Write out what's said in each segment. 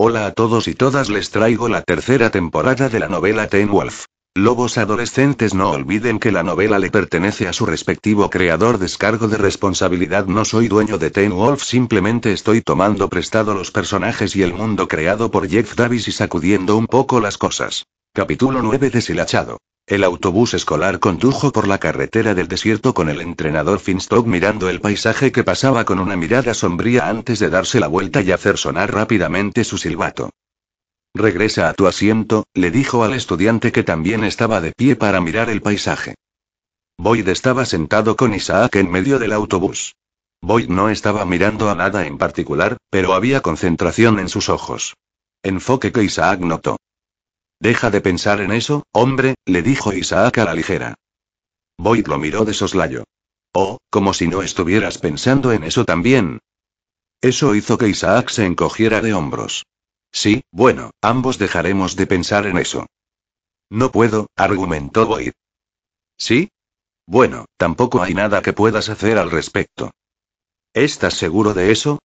Hola a todos y todas les traigo la tercera temporada de la novela Ten Wolf. Lobos adolescentes no olviden que la novela le pertenece a su respectivo creador descargo de responsabilidad no soy dueño de Ten Wolf simplemente estoy tomando prestado los personajes y el mundo creado por Jeff Davis y sacudiendo un poco las cosas. Capítulo 9 deshilachado. El autobús escolar condujo por la carretera del desierto con el entrenador Finstock mirando el paisaje que pasaba con una mirada sombría antes de darse la vuelta y hacer sonar rápidamente su silbato. Regresa a tu asiento, le dijo al estudiante que también estaba de pie para mirar el paisaje. Boyd estaba sentado con Isaac en medio del autobús. Boyd no estaba mirando a nada en particular, pero había concentración en sus ojos. Enfoque que Isaac notó. Deja de pensar en eso, hombre, le dijo Isaac a la ligera. Boyd lo miró de soslayo. Oh, como si no estuvieras pensando en eso también. Eso hizo que Isaac se encogiera de hombros. Sí, bueno, ambos dejaremos de pensar en eso. No puedo, argumentó Boyd. ¿Sí? Bueno, tampoco hay nada que puedas hacer al respecto. ¿Estás seguro de eso?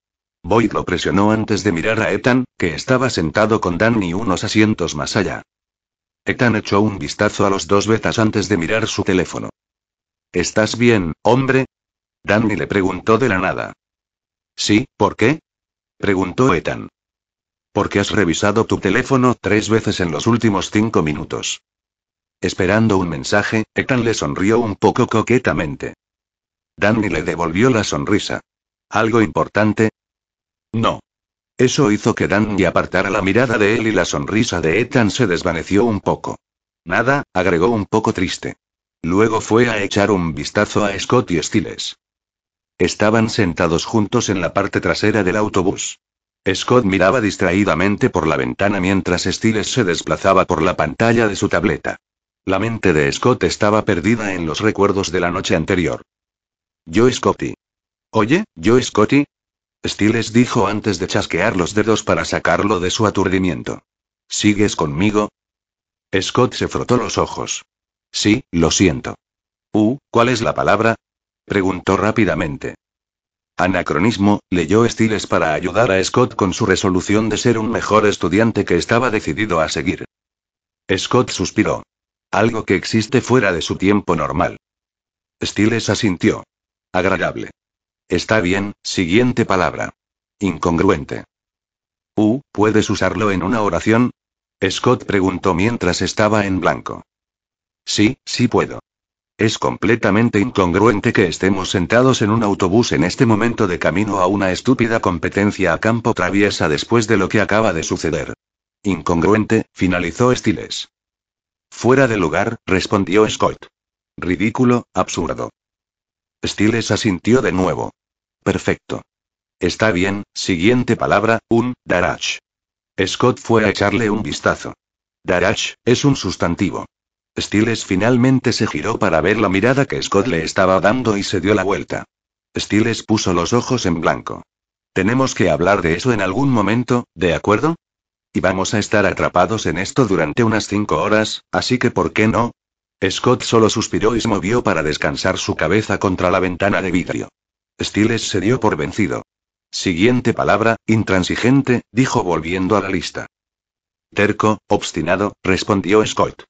Boyd lo presionó antes de mirar a Ethan, que estaba sentado con Danny unos asientos más allá. Ethan echó un vistazo a los dos betas antes de mirar su teléfono. ¿Estás bien, hombre? Danny le preguntó de la nada. Sí, ¿por qué? preguntó Ethan. Porque has revisado tu teléfono tres veces en los últimos cinco minutos. Esperando un mensaje, Ethan le sonrió un poco coquetamente. Danny le devolvió la sonrisa. ¿Algo importante? No. Eso hizo que Danny apartara la mirada de él y la sonrisa de Ethan se desvaneció un poco. Nada, agregó un poco triste. Luego fue a echar un vistazo a Scott y Stiles. Estaban sentados juntos en la parte trasera del autobús. Scott miraba distraídamente por la ventana mientras Stiles se desplazaba por la pantalla de su tableta. La mente de Scott estaba perdida en los recuerdos de la noche anterior. Yo Scotty. Oye, yo Scotty, Stiles dijo antes de chasquear los dedos para sacarlo de su aturdimiento. ¿Sigues conmigo? Scott se frotó los ojos. Sí, lo siento. Uh, ¿cuál es la palabra? preguntó rápidamente. Anacronismo, leyó Stiles para ayudar a Scott con su resolución de ser un mejor estudiante que estaba decidido a seguir. Scott suspiró. Algo que existe fuera de su tiempo normal. Stiles asintió. Agradable. Está bien, siguiente palabra. Incongruente. U, ¿puedes usarlo en una oración? Scott preguntó mientras estaba en blanco. Sí, sí puedo. Es completamente incongruente que estemos sentados en un autobús en este momento de camino a una estúpida competencia a campo traviesa después de lo que acaba de suceder. Incongruente, finalizó Stiles. Fuera de lugar, respondió Scott. Ridículo, absurdo. Stiles asintió de nuevo. Perfecto. Está bien, siguiente palabra, un, Darach. Scott fue a echarle un vistazo. Darach, es un sustantivo. Stiles finalmente se giró para ver la mirada que Scott le estaba dando y se dio la vuelta. Stiles puso los ojos en blanco. Tenemos que hablar de eso en algún momento, ¿de acuerdo? Y vamos a estar atrapados en esto durante unas cinco horas, así que ¿por qué no? Scott solo suspiró y se movió para descansar su cabeza contra la ventana de vidrio. Stiles se dio por vencido. Siguiente palabra, intransigente, dijo volviendo a la lista. Terco, obstinado, respondió Scott.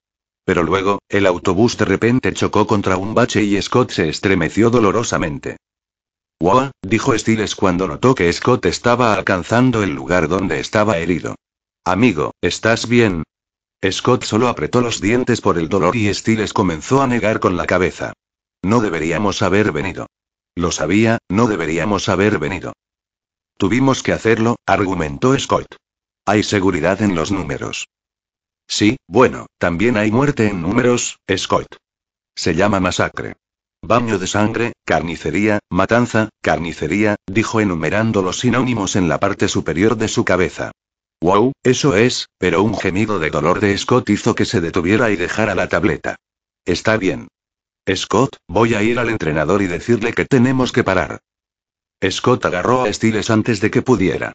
Pero luego, el autobús de repente chocó contra un bache y Scott se estremeció dolorosamente. Wow, dijo Stiles cuando notó que Scott estaba alcanzando el lugar donde estaba herido. Amigo, ¿estás bien? Scott solo apretó los dientes por el dolor y Stiles comenzó a negar con la cabeza. No deberíamos haber venido. Lo sabía, no deberíamos haber venido. Tuvimos que hacerlo, argumentó Scott. Hay seguridad en los números. Sí, bueno, también hay muerte en números, Scott. Se llama masacre. Baño de sangre, carnicería, matanza, carnicería, dijo enumerando los sinónimos en la parte superior de su cabeza. Wow, eso es, pero un gemido de dolor de Scott hizo que se detuviera y dejara la tableta. Está bien, Scott, voy a ir al entrenador y decirle que tenemos que parar. Scott agarró a Stiles antes de que pudiera.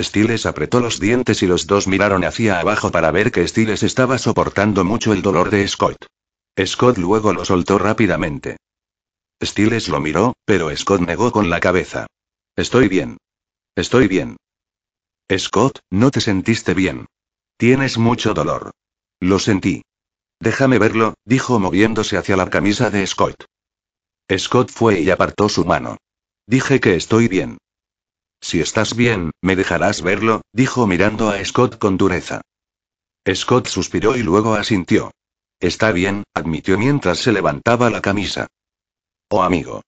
Stiles apretó los dientes y los dos miraron hacia abajo para ver que Stiles estaba soportando mucho el dolor de Scott. Scott luego lo soltó rápidamente. Stiles lo miró, pero Scott negó con la cabeza. Estoy bien. Estoy bien. Scott, no te sentiste bien. Tienes mucho dolor. Lo sentí. Déjame verlo, dijo moviéndose hacia la camisa de Scott. Scott fue y apartó su mano. Dije que estoy bien. Si estás bien, me dejarás verlo, dijo mirando a Scott con dureza. Scott suspiró y luego asintió. Está bien, admitió mientras se levantaba la camisa. Oh amigo.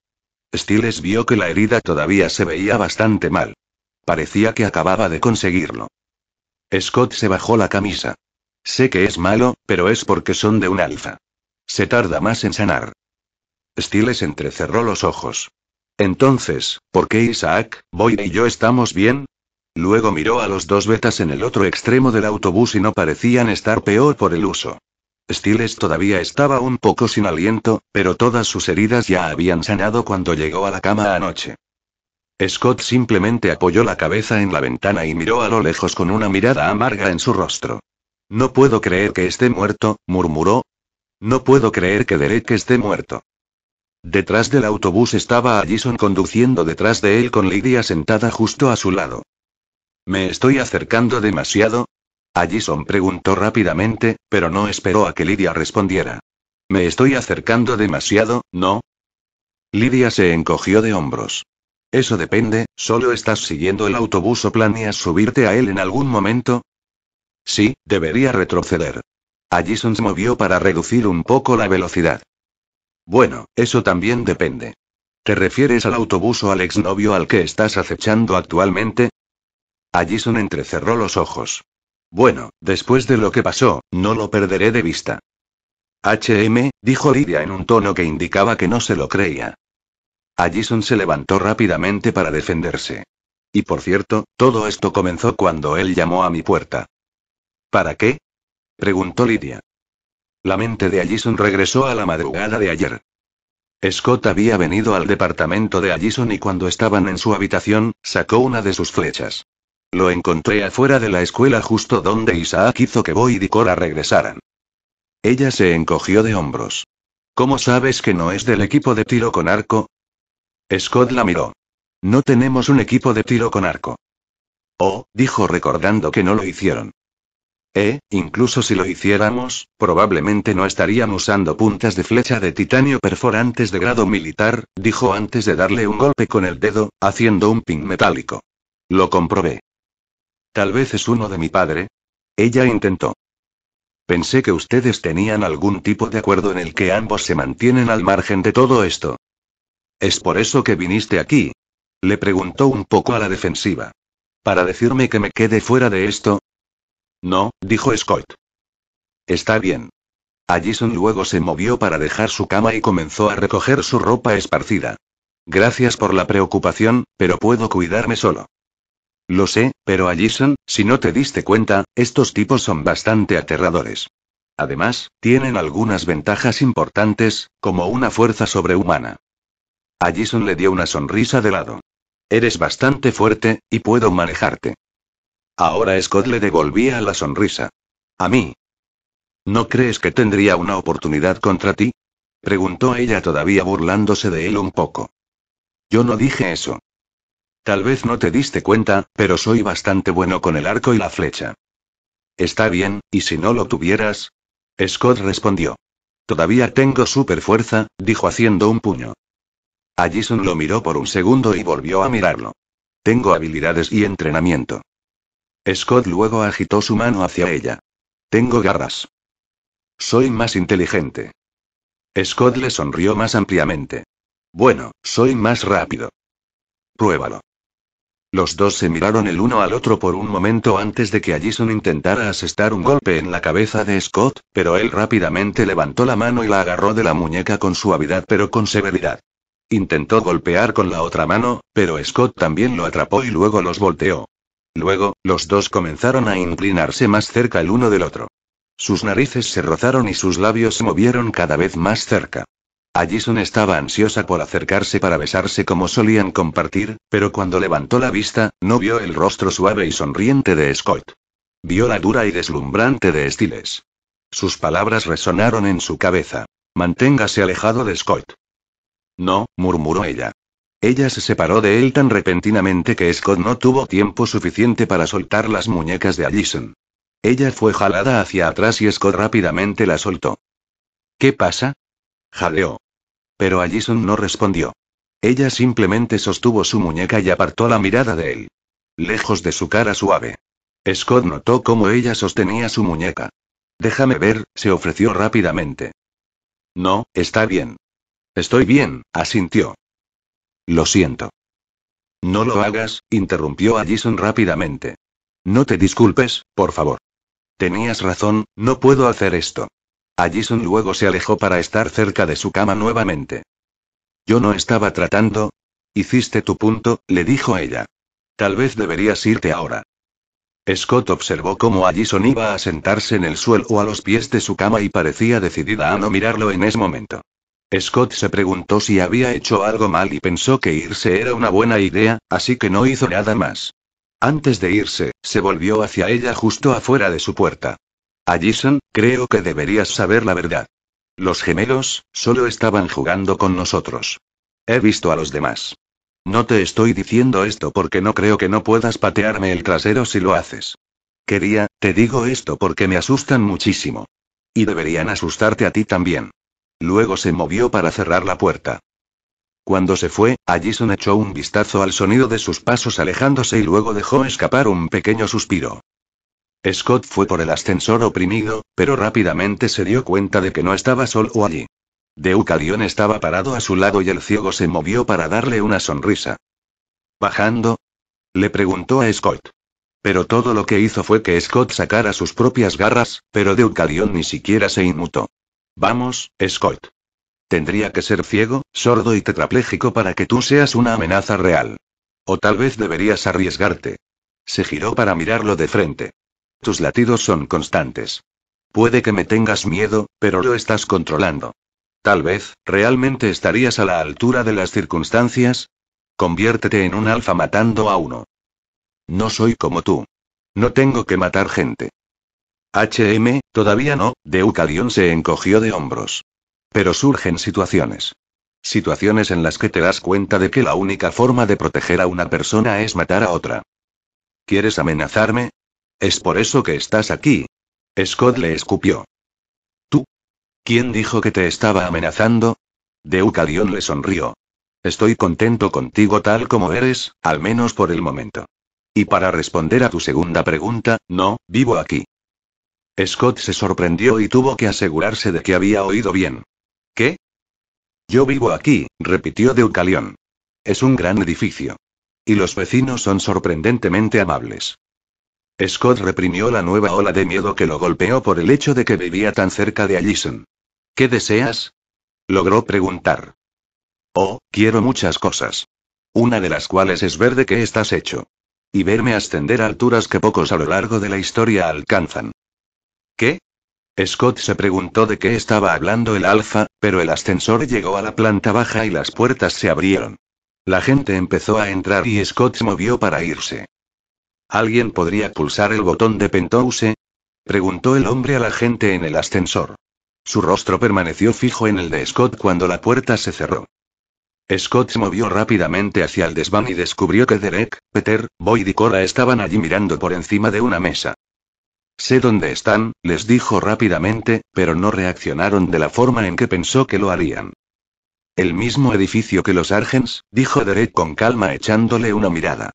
Stiles vio que la herida todavía se veía bastante mal. Parecía que acababa de conseguirlo. Scott se bajó la camisa. Sé que es malo, pero es porque son de un alfa. Se tarda más en sanar. Stiles entrecerró los ojos. Entonces, ¿por qué Isaac, Boyd y yo estamos bien? Luego miró a los dos betas en el otro extremo del autobús y no parecían estar peor por el uso. Stiles todavía estaba un poco sin aliento, pero todas sus heridas ya habían sanado cuando llegó a la cama anoche. Scott simplemente apoyó la cabeza en la ventana y miró a lo lejos con una mirada amarga en su rostro. No puedo creer que esté muerto, murmuró. No puedo creer que Derek esté muerto. Detrás del autobús estaba Allison conduciendo detrás de él con Lydia sentada justo a su lado. ¿Me estoy acercando demasiado? Allison preguntó rápidamente, pero no esperó a que Lydia respondiera. ¿Me estoy acercando demasiado, no? Lidia se encogió de hombros. Eso depende, solo estás siguiendo el autobús o planeas subirte a él en algún momento. Sí, debería retroceder. Allison se movió para reducir un poco la velocidad. Bueno, eso también depende. ¿Te refieres al autobús o al exnovio al que estás acechando actualmente? Allison entrecerró los ojos. Bueno, después de lo que pasó, no lo perderé de vista. HM, dijo Lidia en un tono que indicaba que no se lo creía. Allison se levantó rápidamente para defenderse. Y por cierto, todo esto comenzó cuando él llamó a mi puerta. ¿Para qué? preguntó Lidia. La mente de Allison regresó a la madrugada de ayer. Scott había venido al departamento de Allison y cuando estaban en su habitación, sacó una de sus flechas. Lo encontré afuera de la escuela justo donde Isaac hizo que Boyd y Cora regresaran. Ella se encogió de hombros. ¿Cómo sabes que no es del equipo de tiro con arco? Scott la miró. No tenemos un equipo de tiro con arco. Oh, dijo recordando que no lo hicieron. Eh, incluso si lo hiciéramos, probablemente no estaríamos usando puntas de flecha de titanio perforantes de grado militar, dijo antes de darle un golpe con el dedo, haciendo un ping metálico. Lo comprobé. Tal vez es uno de mi padre. Ella intentó. Pensé que ustedes tenían algún tipo de acuerdo en el que ambos se mantienen al margen de todo esto. ¿Es por eso que viniste aquí? Le preguntó un poco a la defensiva. ¿Para decirme que me quede fuera de esto? No, dijo Scott. Está bien. Allison luego se movió para dejar su cama y comenzó a recoger su ropa esparcida. Gracias por la preocupación, pero puedo cuidarme solo. Lo sé, pero Allison, si no te diste cuenta, estos tipos son bastante aterradores. Además, tienen algunas ventajas importantes, como una fuerza sobrehumana. Allison le dio una sonrisa de lado. Eres bastante fuerte, y puedo manejarte. Ahora Scott le devolvía la sonrisa. A mí. ¿No crees que tendría una oportunidad contra ti? Preguntó ella todavía burlándose de él un poco. Yo no dije eso. Tal vez no te diste cuenta, pero soy bastante bueno con el arco y la flecha. Está bien, ¿y si no lo tuvieras? Scott respondió. Todavía tengo super fuerza, dijo haciendo un puño. Allison lo miró por un segundo y volvió a mirarlo. Tengo habilidades y entrenamiento. Scott luego agitó su mano hacia ella. Tengo garras. Soy más inteligente. Scott le sonrió más ampliamente. Bueno, soy más rápido. Pruébalo. Los dos se miraron el uno al otro por un momento antes de que Allison intentara asestar un golpe en la cabeza de Scott, pero él rápidamente levantó la mano y la agarró de la muñeca con suavidad pero con severidad. Intentó golpear con la otra mano, pero Scott también lo atrapó y luego los volteó. Luego, los dos comenzaron a inclinarse más cerca el uno del otro. Sus narices se rozaron y sus labios se movieron cada vez más cerca. Allison estaba ansiosa por acercarse para besarse como solían compartir, pero cuando levantó la vista, no vio el rostro suave y sonriente de Scott. Vio la dura y deslumbrante de Stiles. Sus palabras resonaron en su cabeza. Manténgase alejado de Scott. No, murmuró ella. Ella se separó de él tan repentinamente que Scott no tuvo tiempo suficiente para soltar las muñecas de Allison. Ella fue jalada hacia atrás y Scott rápidamente la soltó. ¿Qué pasa? jadeó. Pero Allison no respondió. Ella simplemente sostuvo su muñeca y apartó la mirada de él. Lejos de su cara suave. Scott notó cómo ella sostenía su muñeca. Déjame ver, se ofreció rápidamente. No, está bien. Estoy bien, asintió. Lo siento. No lo hagas, interrumpió Allison rápidamente. No te disculpes, por favor. Tenías razón, no puedo hacer esto. Allison luego se alejó para estar cerca de su cama nuevamente. Yo no estaba tratando. Hiciste tu punto, le dijo ella. Tal vez deberías irte ahora. Scott observó cómo Allison iba a sentarse en el suelo o a los pies de su cama y parecía decidida a no mirarlo en ese momento. Scott se preguntó si había hecho algo mal y pensó que irse era una buena idea, así que no hizo nada más. Antes de irse, se volvió hacia ella justo afuera de su puerta. Allison, creo que deberías saber la verdad. Los gemelos, solo estaban jugando con nosotros. He visto a los demás. No te estoy diciendo esto porque no creo que no puedas patearme el trasero si lo haces. Quería, te digo esto porque me asustan muchísimo. Y deberían asustarte a ti también. Luego se movió para cerrar la puerta. Cuando se fue, Allison echó un vistazo al sonido de sus pasos alejándose y luego dejó escapar un pequeño suspiro. Scott fue por el ascensor oprimido, pero rápidamente se dio cuenta de que no estaba solo allí. Deucalion estaba parado a su lado y el ciego se movió para darle una sonrisa. ¿Bajando? Le preguntó a Scott. Pero todo lo que hizo fue que Scott sacara sus propias garras, pero Deucalion ni siquiera se inmutó. Vamos, Scott. Tendría que ser ciego, sordo y tetrapléjico para que tú seas una amenaza real. O tal vez deberías arriesgarte. Se giró para mirarlo de frente. Tus latidos son constantes. Puede que me tengas miedo, pero lo estás controlando. Tal vez, realmente estarías a la altura de las circunstancias. Conviértete en un alfa matando a uno. No soy como tú. No tengo que matar gente. HM, todavía no, Deucalion se encogió de hombros. Pero surgen situaciones. Situaciones en las que te das cuenta de que la única forma de proteger a una persona es matar a otra. ¿Quieres amenazarme? Es por eso que estás aquí. Scott le escupió. ¿Tú? ¿Quién dijo que te estaba amenazando? Deucalion le sonrió. Estoy contento contigo tal como eres, al menos por el momento. Y para responder a tu segunda pregunta, no, vivo aquí. Scott se sorprendió y tuvo que asegurarse de que había oído bien. ¿Qué? Yo vivo aquí, repitió Deucalión. Es un gran edificio. Y los vecinos son sorprendentemente amables. Scott reprimió la nueva ola de miedo que lo golpeó por el hecho de que vivía tan cerca de Allison. ¿Qué deseas? logró preguntar. Oh, quiero muchas cosas. Una de las cuales es ver de qué estás hecho. Y verme ascender a alturas que pocos a lo largo de la historia alcanzan. ¿Qué? Scott se preguntó de qué estaba hablando el alfa, pero el ascensor llegó a la planta baja y las puertas se abrieron. La gente empezó a entrar y Scott se movió para irse. ¿Alguien podría pulsar el botón de pentouse? preguntó el hombre a la gente en el ascensor. Su rostro permaneció fijo en el de Scott cuando la puerta se cerró. Scott se movió rápidamente hacia el desván y descubrió que Derek, Peter, Boyd y Cora estaban allí mirando por encima de una mesa. Sé dónde están, les dijo rápidamente, pero no reaccionaron de la forma en que pensó que lo harían. El mismo edificio que los Argens, dijo Derek con calma echándole una mirada.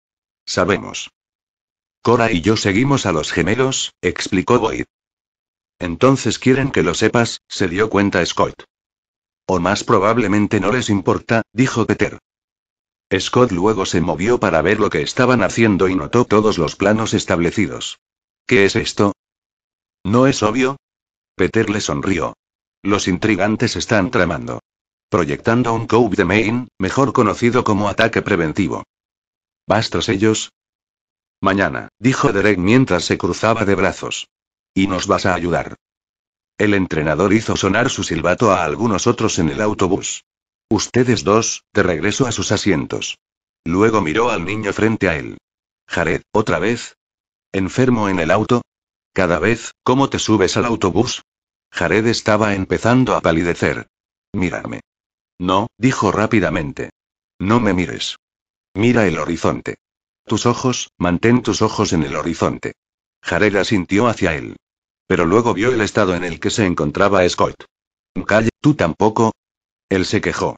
Sabemos. Cora y yo seguimos a los gemelos, explicó Boyd. Entonces quieren que lo sepas, se dio cuenta Scott. O más probablemente no les importa, dijo Peter. Scott luego se movió para ver lo que estaban haciendo y notó todos los planos establecidos. ¿Qué es esto? ¿No es obvio? Peter le sonrió. Los intrigantes están tramando. Proyectando un Cove de main, mejor conocido como ataque preventivo. ¿Vas ellos? Mañana, dijo Derek mientras se cruzaba de brazos. Y nos vas a ayudar. El entrenador hizo sonar su silbato a algunos otros en el autobús. Ustedes dos, de regreso a sus asientos. Luego miró al niño frente a él. Jared, otra vez, ¿Enfermo en el auto? Cada vez, ¿cómo te subes al autobús? Jared estaba empezando a palidecer. Mírame. No, dijo rápidamente. No me mires. Mira el horizonte. Tus ojos, mantén tus ojos en el horizonte. Jared asintió hacia él. Pero luego vio el estado en el que se encontraba Scott. Calle, tú tampoco. Él se quejó.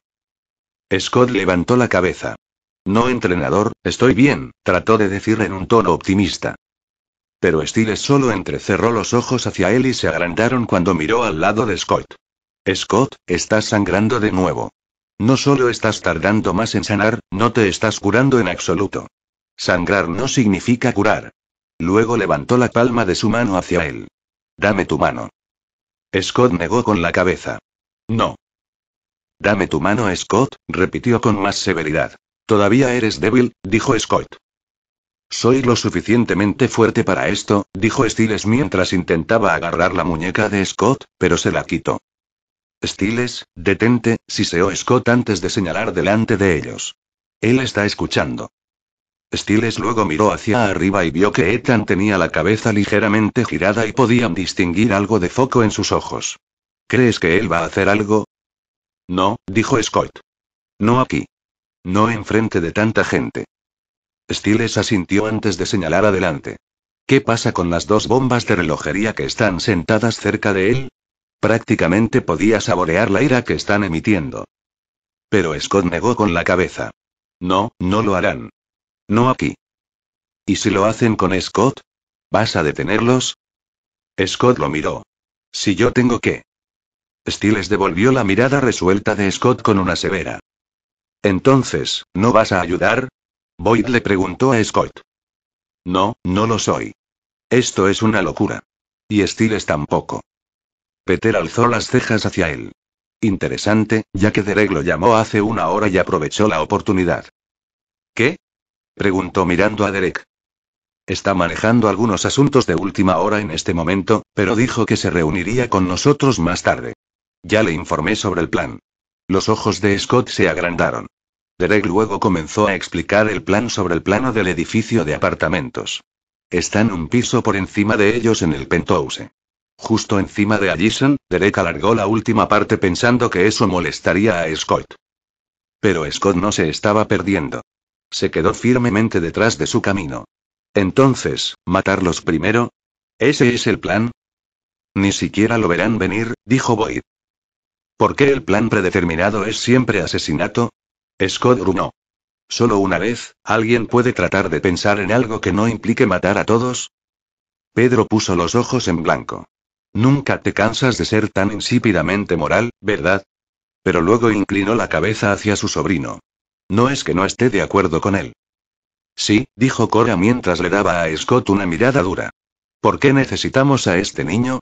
Scott levantó la cabeza. No entrenador, estoy bien, trató de decir en un tono optimista. Pero Stiles solo entrecerró los ojos hacia él y se agrandaron cuando miró al lado de Scott. Scott, estás sangrando de nuevo. No solo estás tardando más en sanar, no te estás curando en absoluto. Sangrar no significa curar. Luego levantó la palma de su mano hacia él. Dame tu mano. Scott negó con la cabeza. No. Dame tu mano, Scott, repitió con más severidad. Todavía eres débil, dijo Scott. Soy lo suficientemente fuerte para esto, dijo Stiles mientras intentaba agarrar la muñeca de Scott, pero se la quitó. Stiles, detente, siseó Scott antes de señalar delante de ellos. Él está escuchando. Stiles luego miró hacia arriba y vio que Ethan tenía la cabeza ligeramente girada y podían distinguir algo de foco en sus ojos. ¿Crees que él va a hacer algo? No, dijo Scott. No aquí. No enfrente de tanta gente. Stiles asintió antes de señalar adelante. ¿Qué pasa con las dos bombas de relojería que están sentadas cerca de él? Prácticamente podía saborear la ira que están emitiendo. Pero Scott negó con la cabeza. No, no lo harán. No aquí. ¿Y si lo hacen con Scott? ¿Vas a detenerlos? Scott lo miró. Si yo tengo que. Stiles devolvió la mirada resuelta de Scott con una severa. Entonces, ¿no vas a ayudar? Boyd le preguntó a Scott. No, no lo soy. Esto es una locura. Y Stiles tampoco. Peter alzó las cejas hacia él. Interesante, ya que Derek lo llamó hace una hora y aprovechó la oportunidad. ¿Qué? preguntó mirando a Derek. Está manejando algunos asuntos de última hora en este momento, pero dijo que se reuniría con nosotros más tarde. Ya le informé sobre el plan. Los ojos de Scott se agrandaron. Derek luego comenzó a explicar el plan sobre el plano del edificio de apartamentos. Están un piso por encima de ellos en el penthouse. Justo encima de Allison, Derek alargó la última parte pensando que eso molestaría a Scott. Pero Scott no se estaba perdiendo. Se quedó firmemente detrás de su camino. Entonces, ¿matarlos primero? ¿Ese es el plan? Ni siquiera lo verán venir, dijo Boyd. ¿Por qué el plan predeterminado es siempre asesinato? Scott gruñó. Solo una vez, ¿alguien puede tratar de pensar en algo que no implique matar a todos? Pedro puso los ojos en blanco. Nunca te cansas de ser tan insípidamente moral, ¿verdad? Pero luego inclinó la cabeza hacia su sobrino. No es que no esté de acuerdo con él. Sí, dijo Cora mientras le daba a Scott una mirada dura. ¿Por qué necesitamos a este niño?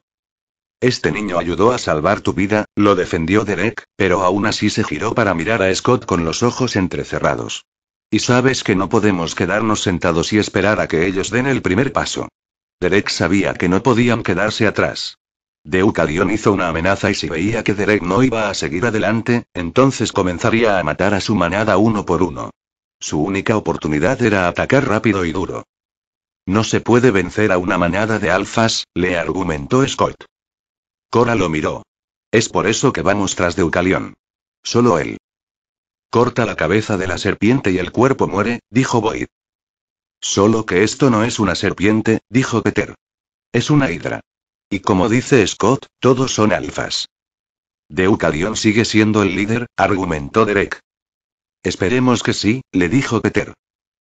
Este niño ayudó a salvar tu vida, lo defendió Derek, pero aún así se giró para mirar a Scott con los ojos entrecerrados. Y sabes que no podemos quedarnos sentados y esperar a que ellos den el primer paso. Derek sabía que no podían quedarse atrás. Deucalion hizo una amenaza y si veía que Derek no iba a seguir adelante, entonces comenzaría a matar a su manada uno por uno. Su única oportunidad era atacar rápido y duro. No se puede vencer a una manada de alfas, le argumentó Scott. Cora lo miró. Es por eso que vamos tras Deucalion. Solo él. Corta la cabeza de la serpiente y el cuerpo muere, dijo Boyd. Solo que esto no es una serpiente, dijo Peter. Es una hidra. Y como dice Scott, todos son alfas. Deucalion sigue siendo el líder, argumentó Derek. Esperemos que sí, le dijo Peter.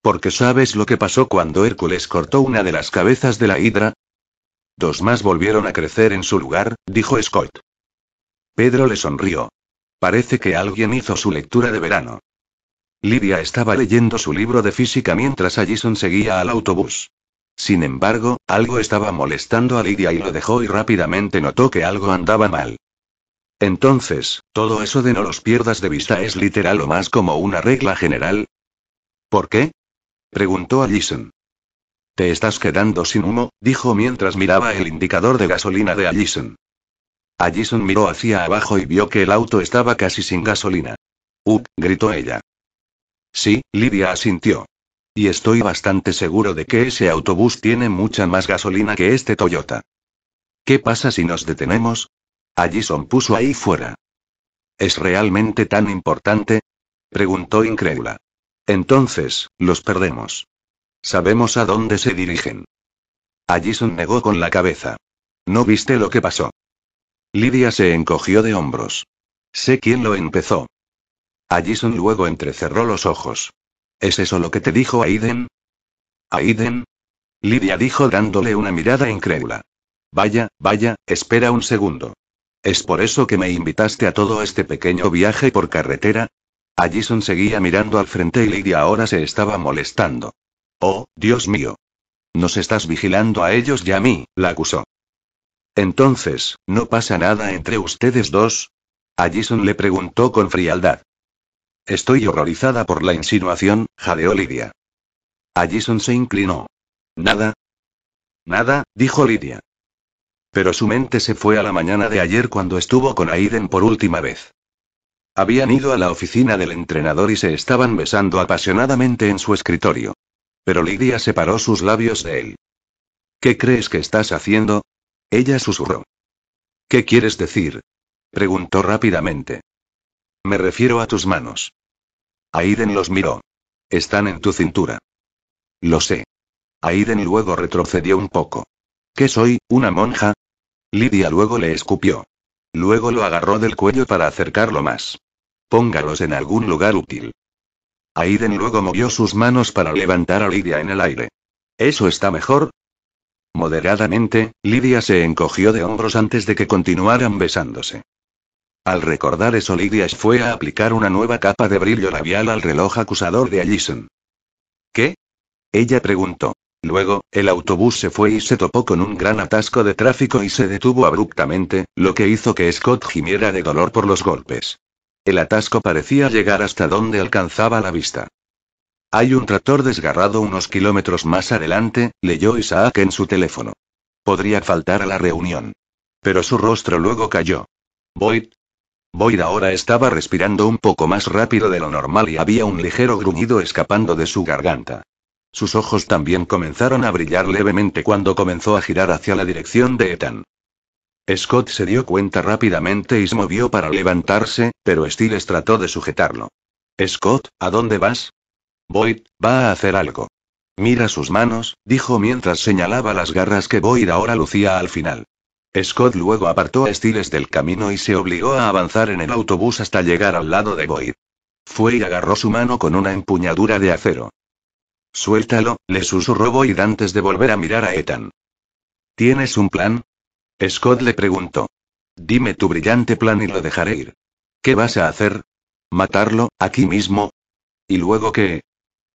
Porque sabes lo que pasó cuando Hércules cortó una de las cabezas de la hidra, Dos más volvieron a crecer en su lugar, dijo Scott. Pedro le sonrió. Parece que alguien hizo su lectura de verano. Lidia estaba leyendo su libro de física mientras Allison seguía al autobús. Sin embargo, algo estaba molestando a Lidia y lo dejó y rápidamente notó que algo andaba mal. Entonces, todo eso de no los pierdas de vista es literal o más como una regla general. ¿Por qué? preguntó Allison. Te estás quedando sin humo, dijo mientras miraba el indicador de gasolina de Allison. Allison miró hacia abajo y vio que el auto estaba casi sin gasolina. Uh, gritó ella. Sí, Lidia asintió. Y estoy bastante seguro de que ese autobús tiene mucha más gasolina que este Toyota. ¿Qué pasa si nos detenemos? Allison puso ahí fuera. ¿Es realmente tan importante? preguntó incrédula. Entonces, los perdemos. Sabemos a dónde se dirigen. Allison negó con la cabeza. No viste lo que pasó. Lidia se encogió de hombros. Sé quién lo empezó. Allison luego entrecerró los ojos. ¿Es eso lo que te dijo Aiden? ¿Aiden? Lidia dijo dándole una mirada incrédula. Vaya, vaya, espera un segundo. ¿Es por eso que me invitaste a todo este pequeño viaje por carretera? Allison seguía mirando al frente y Lidia ahora se estaba molestando. Oh, Dios mío. Nos estás vigilando a ellos y a mí, la acusó. Entonces, ¿no pasa nada entre ustedes dos? Allison le preguntó con frialdad. Estoy horrorizada por la insinuación, jadeó Lidia. Allison se inclinó. ¿Nada? Nada, dijo Lidia. Pero su mente se fue a la mañana de ayer cuando estuvo con Aiden por última vez. Habían ido a la oficina del entrenador y se estaban besando apasionadamente en su escritorio. Pero Lidia separó sus labios de él. ¿Qué crees que estás haciendo? Ella susurró. ¿Qué quieres decir? Preguntó rápidamente. Me refiero a tus manos. Aiden los miró. Están en tu cintura. Lo sé. Aiden luego retrocedió un poco. ¿Qué soy, una monja? Lidia luego le escupió. Luego lo agarró del cuello para acercarlo más. Póngalos en algún lugar útil. Aiden luego movió sus manos para levantar a Lidia en el aire. ¿Eso está mejor? Moderadamente, Lidia se encogió de hombros antes de que continuaran besándose. Al recordar eso, Lidia fue a aplicar una nueva capa de brillo labial al reloj acusador de Allison. ¿Qué? Ella preguntó. Luego, el autobús se fue y se topó con un gran atasco de tráfico y se detuvo abruptamente, lo que hizo que Scott gimiera de dolor por los golpes. El atasco parecía llegar hasta donde alcanzaba la vista. Hay un tractor desgarrado unos kilómetros más adelante, leyó Isaac en su teléfono. Podría faltar a la reunión. Pero su rostro luego cayó. Boyd. Boyd ahora estaba respirando un poco más rápido de lo normal y había un ligero gruñido escapando de su garganta. Sus ojos también comenzaron a brillar levemente cuando comenzó a girar hacia la dirección de Ethan. Scott se dio cuenta rápidamente y se movió para levantarse, pero Stiles trató de sujetarlo. Scott, ¿a dónde vas? Boyd, va a hacer algo. Mira sus manos, dijo mientras señalaba las garras que Boyd ahora lucía al final. Scott luego apartó a Stiles del camino y se obligó a avanzar en el autobús hasta llegar al lado de Boyd. Fue y agarró su mano con una empuñadura de acero. Suéltalo, le susurró Boyd antes de volver a mirar a Ethan. ¿Tienes un plan? Scott le preguntó. Dime tu brillante plan y lo dejaré ir. ¿Qué vas a hacer? ¿Matarlo, aquí mismo? ¿Y luego qué?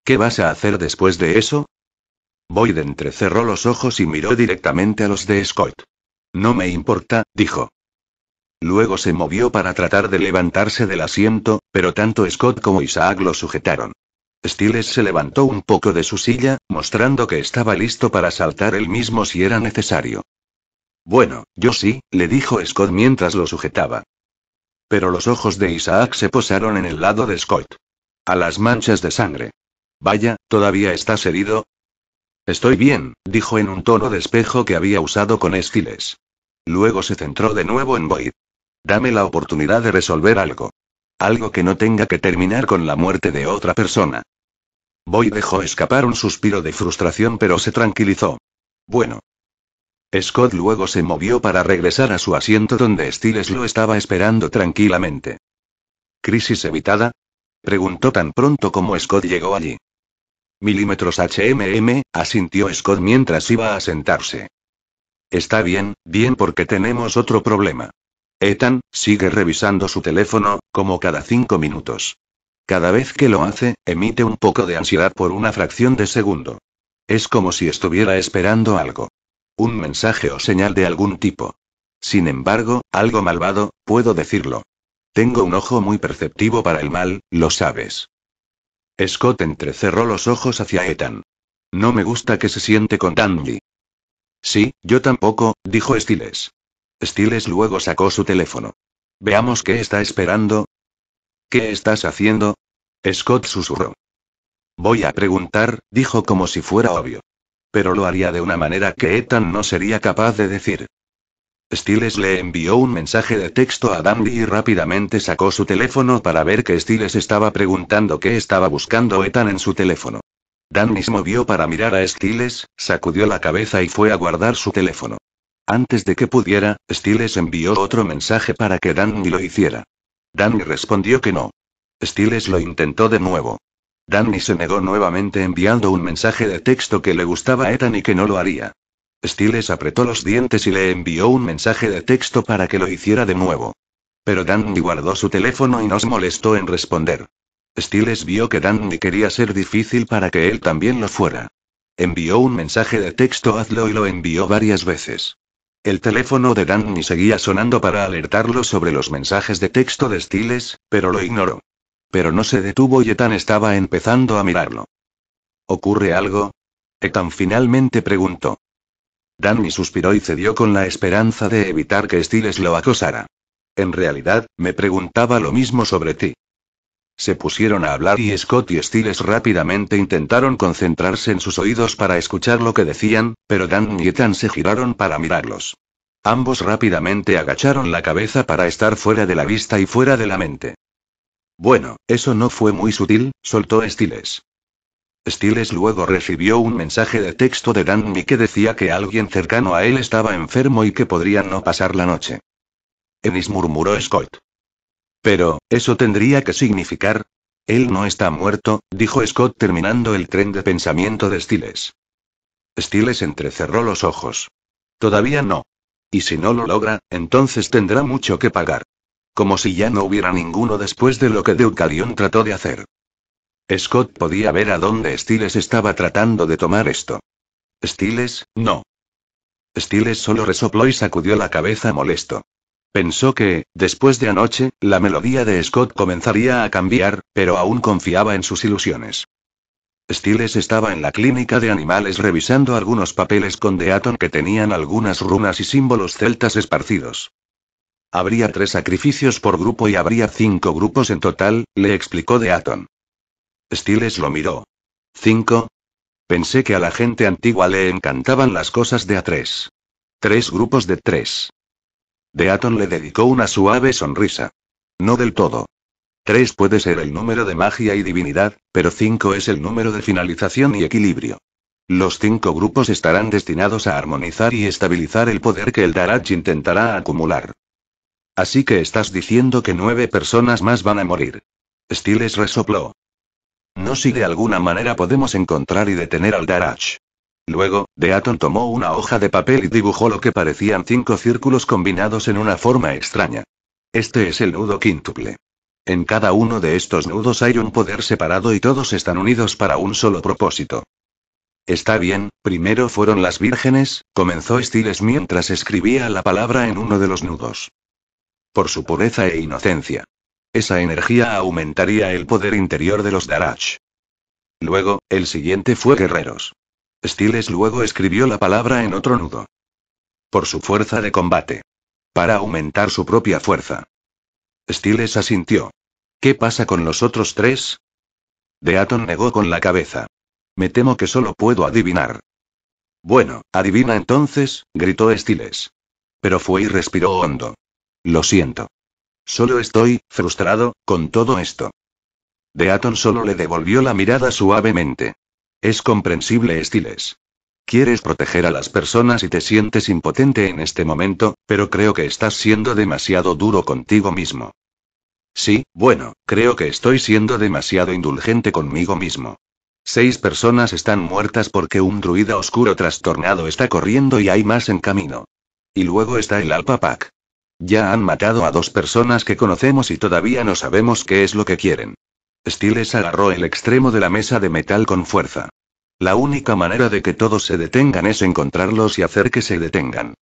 ¿Qué vas a hacer después de eso? Boyd entrecerró los ojos y miró directamente a los de Scott. No me importa, dijo. Luego se movió para tratar de levantarse del asiento, pero tanto Scott como Isaac lo sujetaron. Stiles se levantó un poco de su silla, mostrando que estaba listo para saltar él mismo si era necesario. Bueno, yo sí, le dijo Scott mientras lo sujetaba. Pero los ojos de Isaac se posaron en el lado de Scott. A las manchas de sangre. Vaya, ¿todavía estás herido? Estoy bien, dijo en un tono de espejo que había usado con Esquiles. Luego se centró de nuevo en Boyd. Dame la oportunidad de resolver algo. Algo que no tenga que terminar con la muerte de otra persona. Boyd dejó escapar un suspiro de frustración pero se tranquilizó. Bueno, Scott luego se movió para regresar a su asiento donde Stiles lo estaba esperando tranquilamente. ¿Crisis evitada? Preguntó tan pronto como Scott llegó allí. Milímetros HMM, asintió Scott mientras iba a sentarse. Está bien, bien porque tenemos otro problema. Ethan, sigue revisando su teléfono, como cada cinco minutos. Cada vez que lo hace, emite un poco de ansiedad por una fracción de segundo. Es como si estuviera esperando algo. Un mensaje o señal de algún tipo. Sin embargo, algo malvado, puedo decirlo. Tengo un ojo muy perceptivo para el mal, lo sabes. Scott entrecerró los ojos hacia Ethan. No me gusta que se siente con Dandy. Sí, yo tampoco, dijo Stiles. Stiles luego sacó su teléfono. Veamos qué está esperando. ¿Qué estás haciendo? Scott susurró. Voy a preguntar, dijo como si fuera obvio. Pero lo haría de una manera que Ethan no sería capaz de decir. Stiles le envió un mensaje de texto a Danny y rápidamente sacó su teléfono para ver que Stiles estaba preguntando qué estaba buscando Ethan en su teléfono. Danny se movió para mirar a Stiles, sacudió la cabeza y fue a guardar su teléfono. Antes de que pudiera, Stiles envió otro mensaje para que Danny lo hiciera. Danny respondió que no. Stiles lo intentó de nuevo. Danny se negó nuevamente enviando un mensaje de texto que le gustaba a Ethan y que no lo haría. Stiles apretó los dientes y le envió un mensaje de texto para que lo hiciera de nuevo. Pero Danny guardó su teléfono y no se molestó en responder. Stiles vio que Danny quería ser difícil para que él también lo fuera. Envió un mensaje de texto hazlo y lo envió varias veces. El teléfono de Danny seguía sonando para alertarlo sobre los mensajes de texto de Stiles, pero lo ignoró. Pero no se detuvo y Etan estaba empezando a mirarlo. ¿Ocurre algo? Etan finalmente preguntó. Danny suspiró y cedió con la esperanza de evitar que Stiles lo acosara. En realidad, me preguntaba lo mismo sobre ti. Se pusieron a hablar y Scott y Stiles rápidamente intentaron concentrarse en sus oídos para escuchar lo que decían, pero Dan y Ethan se giraron para mirarlos. Ambos rápidamente agacharon la cabeza para estar fuera de la vista y fuera de la mente. Bueno, eso no fue muy sutil, soltó Stiles. Stiles luego recibió un mensaje de texto de Danby que decía que alguien cercano a él estaba enfermo y que podría no pasar la noche. Enis murmuró Scott. Pero, ¿eso tendría que significar? Él no está muerto, dijo Scott terminando el tren de pensamiento de Stiles. Stiles entrecerró los ojos. Todavía no. Y si no lo logra, entonces tendrá mucho que pagar. Como si ya no hubiera ninguno después de lo que Deucalion trató de hacer. Scott podía ver a dónde Stiles estaba tratando de tomar esto. Stiles, no. Stiles solo resopló y sacudió la cabeza molesto. Pensó que, después de anoche, la melodía de Scott comenzaría a cambiar, pero aún confiaba en sus ilusiones. Stiles estaba en la clínica de animales revisando algunos papeles con Deaton que tenían algunas runas y símbolos celtas esparcidos. Habría tres sacrificios por grupo y habría cinco grupos en total, le explicó Deaton. Stiles lo miró. ¿Cinco? Pensé que a la gente antigua le encantaban las cosas de a tres. Tres grupos de tres. Deaton le dedicó una suave sonrisa. No del todo. Tres puede ser el número de magia y divinidad, pero cinco es el número de finalización y equilibrio. Los cinco grupos estarán destinados a armonizar y estabilizar el poder que el Darach intentará acumular. Así que estás diciendo que nueve personas más van a morir. Stiles resopló. No si de alguna manera podemos encontrar y detener al Darach. Luego, Deaton tomó una hoja de papel y dibujó lo que parecían cinco círculos combinados en una forma extraña. Este es el nudo quíntuple. En cada uno de estos nudos hay un poder separado y todos están unidos para un solo propósito. Está bien, primero fueron las vírgenes, comenzó Stiles mientras escribía la palabra en uno de los nudos. Por su pureza e inocencia. Esa energía aumentaría el poder interior de los Darach. Luego, el siguiente fue guerreros. Stiles luego escribió la palabra en otro nudo. Por su fuerza de combate. Para aumentar su propia fuerza. Stiles asintió. ¿Qué pasa con los otros tres? Deaton negó con la cabeza. Me temo que solo puedo adivinar. Bueno, adivina entonces, gritó Stiles. Pero fue y respiró hondo. Lo siento. Solo estoy, frustrado, con todo esto. Deaton solo le devolvió la mirada suavemente. Es comprensible, Stiles. Quieres proteger a las personas y te sientes impotente en este momento, pero creo que estás siendo demasiado duro contigo mismo. Sí, bueno, creo que estoy siendo demasiado indulgente conmigo mismo. Seis personas están muertas porque un druida oscuro trastornado está corriendo y hay más en camino. Y luego está el Alpapac. Ya han matado a dos personas que conocemos y todavía no sabemos qué es lo que quieren. Stiles agarró el extremo de la mesa de metal con fuerza. La única manera de que todos se detengan es encontrarlos y hacer que se detengan.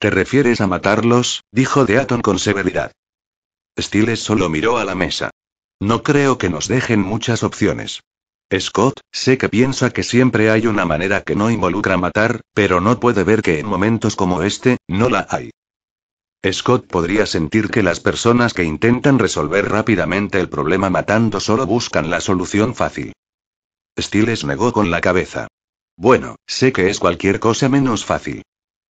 ¿Te refieres a matarlos? dijo Deaton con severidad. Stiles solo miró a la mesa. No creo que nos dejen muchas opciones. Scott, sé que piensa que siempre hay una manera que no involucra matar, pero no puede ver que en momentos como este, no la hay. Scott podría sentir que las personas que intentan resolver rápidamente el problema matando solo buscan la solución fácil. Stiles negó con la cabeza. Bueno, sé que es cualquier cosa menos fácil.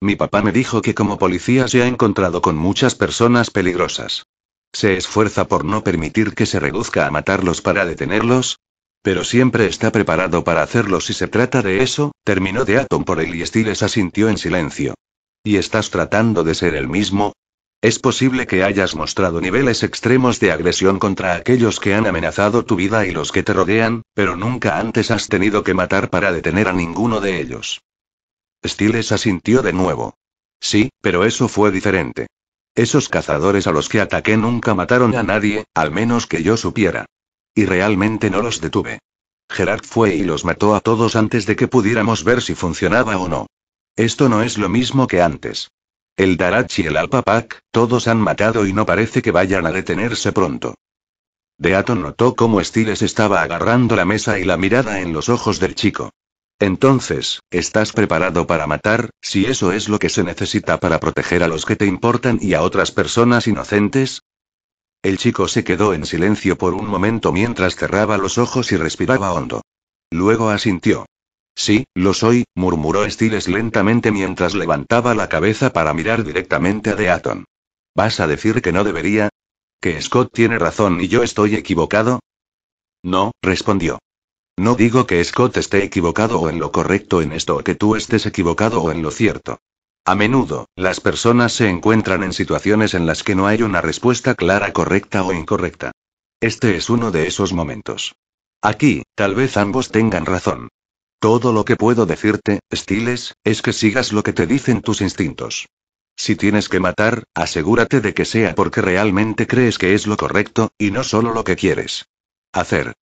Mi papá me dijo que como policía se ha encontrado con muchas personas peligrosas. Se esfuerza por no permitir que se reduzca a matarlos para detenerlos, pero siempre está preparado para hacerlo si se trata de eso, terminó de Atom por él y Stiles asintió en silencio. ¿Y estás tratando de ser el mismo? Es posible que hayas mostrado niveles extremos de agresión contra aquellos que han amenazado tu vida y los que te rodean, pero nunca antes has tenido que matar para detener a ninguno de ellos. Stiles asintió de nuevo. Sí, pero eso fue diferente. Esos cazadores a los que ataqué nunca mataron a nadie, al menos que yo supiera. Y realmente no los detuve. Gerard fue y los mató a todos antes de que pudiéramos ver si funcionaba o no. Esto no es lo mismo que antes. El Darach y el Alpapak, todos han matado y no parece que vayan a detenerse pronto. Deato notó cómo Stiles estaba agarrando la mesa y la mirada en los ojos del chico. Entonces, ¿estás preparado para matar, si eso es lo que se necesita para proteger a los que te importan y a otras personas inocentes? El chico se quedó en silencio por un momento mientras cerraba los ojos y respiraba hondo. Luego asintió. Sí, lo soy, murmuró Stiles lentamente mientras levantaba la cabeza para mirar directamente a Deaton. ¿Vas a decir que no debería? ¿Que Scott tiene razón y yo estoy equivocado? No, respondió. No digo que Scott esté equivocado o en lo correcto en esto o que tú estés equivocado o en lo cierto. A menudo, las personas se encuentran en situaciones en las que no hay una respuesta clara correcta o incorrecta. Este es uno de esos momentos. Aquí, tal vez ambos tengan razón. Todo lo que puedo decirte, Stiles, es que sigas lo que te dicen tus instintos. Si tienes que matar, asegúrate de que sea porque realmente crees que es lo correcto, y no solo lo que quieres. Hacer.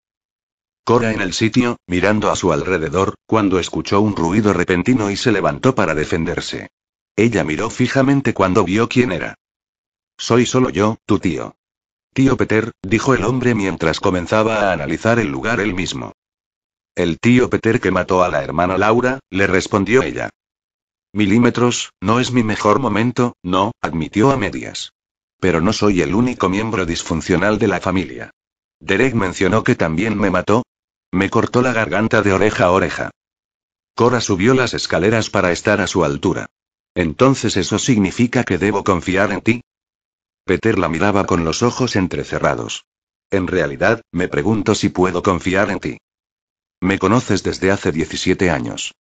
Cora en el sitio, mirando a su alrededor, cuando escuchó un ruido repentino y se levantó para defenderse. Ella miró fijamente cuando vio quién era. Soy solo yo, tu tío. Tío Peter, dijo el hombre mientras comenzaba a analizar el lugar él mismo. El tío Peter que mató a la hermana Laura, le respondió ella. Milímetros, no es mi mejor momento, no, admitió a medias. Pero no soy el único miembro disfuncional de la familia. Derek mencionó que también me mató. Me cortó la garganta de oreja a oreja. Cora subió las escaleras para estar a su altura. Entonces eso significa que debo confiar en ti. Peter la miraba con los ojos entrecerrados. En realidad, me pregunto si puedo confiar en ti. Me conoces desde hace 17 años.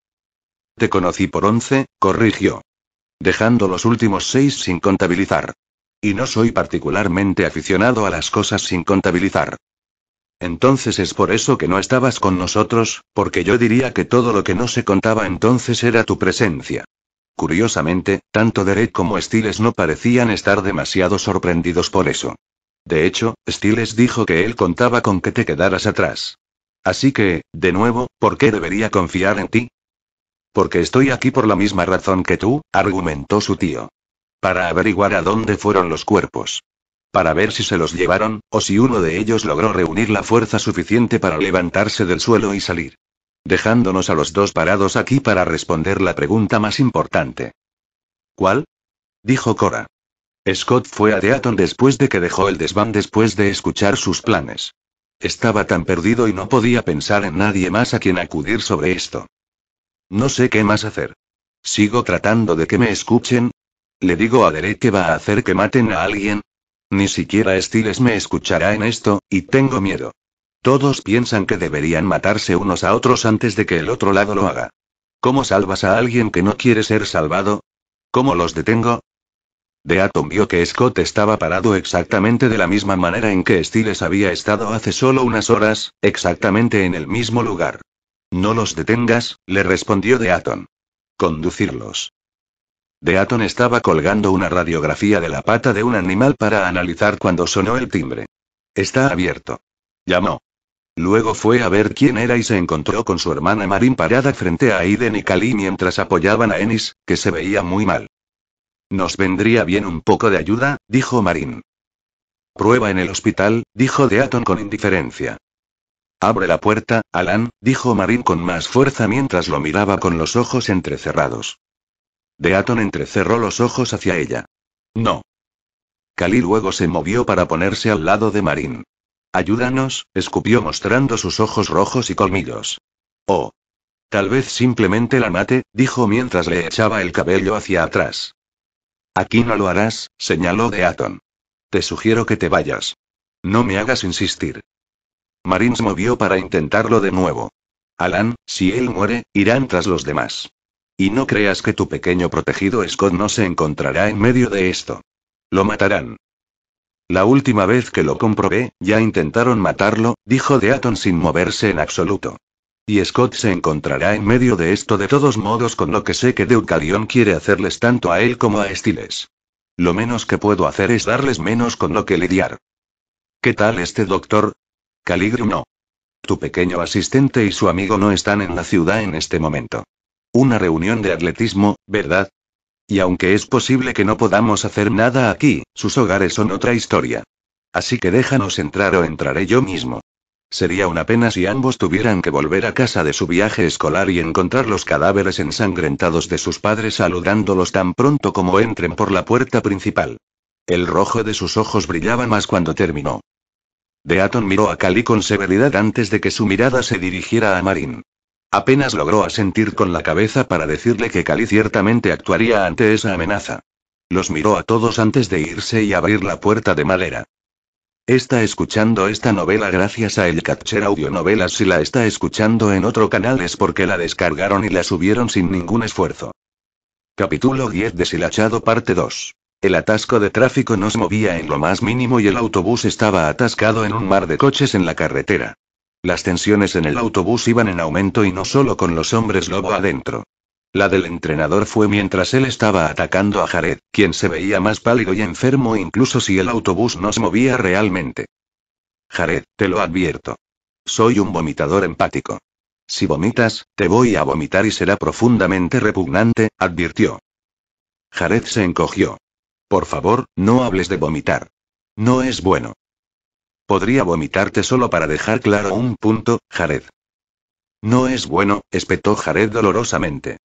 Te conocí por 11, corrigió. Dejando los últimos seis sin contabilizar. Y no soy particularmente aficionado a las cosas sin contabilizar. Entonces es por eso que no estabas con nosotros, porque yo diría que todo lo que no se contaba entonces era tu presencia. Curiosamente, tanto Derek como Stiles no parecían estar demasiado sorprendidos por eso. De hecho, Stiles dijo que él contaba con que te quedaras atrás. Así que, de nuevo, ¿por qué debería confiar en ti? Porque estoy aquí por la misma razón que tú, argumentó su tío. Para averiguar a dónde fueron los cuerpos. Para ver si se los llevaron, o si uno de ellos logró reunir la fuerza suficiente para levantarse del suelo y salir. Dejándonos a los dos parados aquí para responder la pregunta más importante. ¿Cuál? Dijo Cora. Scott fue a Deaton después de que dejó el desván después de escuchar sus planes. Estaba tan perdido y no podía pensar en nadie más a quien acudir sobre esto. No sé qué más hacer. ¿Sigo tratando de que me escuchen? ¿Le digo a Derek que va a hacer que maten a alguien? Ni siquiera Stiles me escuchará en esto, y tengo miedo. Todos piensan que deberían matarse unos a otros antes de que el otro lado lo haga. ¿Cómo salvas a alguien que no quiere ser salvado? ¿Cómo los detengo? Deaton vio que Scott estaba parado exactamente de la misma manera en que Stiles había estado hace solo unas horas, exactamente en el mismo lugar. No los detengas, le respondió Deaton. Conducirlos. Deaton estaba colgando una radiografía de la pata de un animal para analizar cuando sonó el timbre. Está abierto. Llamó. Luego fue a ver quién era y se encontró con su hermana Marin parada frente a Aiden y Kali mientras apoyaban a Ennis, que se veía muy mal. Nos vendría bien un poco de ayuda, dijo Marín. Prueba en el hospital, dijo Deaton con indiferencia. Abre la puerta, Alan, dijo Marín con más fuerza mientras lo miraba con los ojos entrecerrados. Deaton entrecerró los ojos hacia ella. No. Kali luego se movió para ponerse al lado de Marín. Ayúdanos, escupió mostrando sus ojos rojos y colmillos. Oh. Tal vez simplemente la mate, dijo mientras le echaba el cabello hacia atrás. Aquí no lo harás, señaló Deaton. Te sugiero que te vayas. No me hagas insistir. Marines movió para intentarlo de nuevo. Alan, si él muere, irán tras los demás. Y no creas que tu pequeño protegido Scott no se encontrará en medio de esto. Lo matarán. La última vez que lo comprobé, ya intentaron matarlo, dijo Deaton sin moverse en absoluto. Y Scott se encontrará en medio de esto de todos modos con lo que sé que Deucalion quiere hacerles tanto a él como a Estiles. Lo menos que puedo hacer es darles menos con lo que lidiar. ¿Qué tal este doctor? Caligrim no. Tu pequeño asistente y su amigo no están en la ciudad en este momento. Una reunión de atletismo, ¿verdad? Y aunque es posible que no podamos hacer nada aquí, sus hogares son otra historia. Así que déjanos entrar o entraré yo mismo. Sería una pena si ambos tuvieran que volver a casa de su viaje escolar y encontrar los cadáveres ensangrentados de sus padres saludándolos tan pronto como entren por la puerta principal. El rojo de sus ojos brillaba más cuando terminó. Deaton miró a Cali con severidad antes de que su mirada se dirigiera a Marin. Apenas logró asentir con la cabeza para decirle que Cali ciertamente actuaría ante esa amenaza. Los miró a todos antes de irse y abrir la puerta de madera. Está escuchando esta novela gracias a El Catcher Audionovelas. Si la está escuchando en otro canal es porque la descargaron y la subieron sin ningún esfuerzo. Capítulo 10 Deshilachado Parte 2. El atasco de tráfico nos movía en lo más mínimo y el autobús estaba atascado en un mar de coches en la carretera. Las tensiones en el autobús iban en aumento y no solo con los hombres lobo adentro. La del entrenador fue mientras él estaba atacando a Jared, quien se veía más pálido y enfermo incluso si el autobús no se movía realmente. Jared, te lo advierto. Soy un vomitador empático. Si vomitas, te voy a vomitar y será profundamente repugnante, advirtió. Jared se encogió. Por favor, no hables de vomitar. No es bueno. Podría vomitarte solo para dejar claro un punto, Jared. No es bueno, espetó Jared dolorosamente.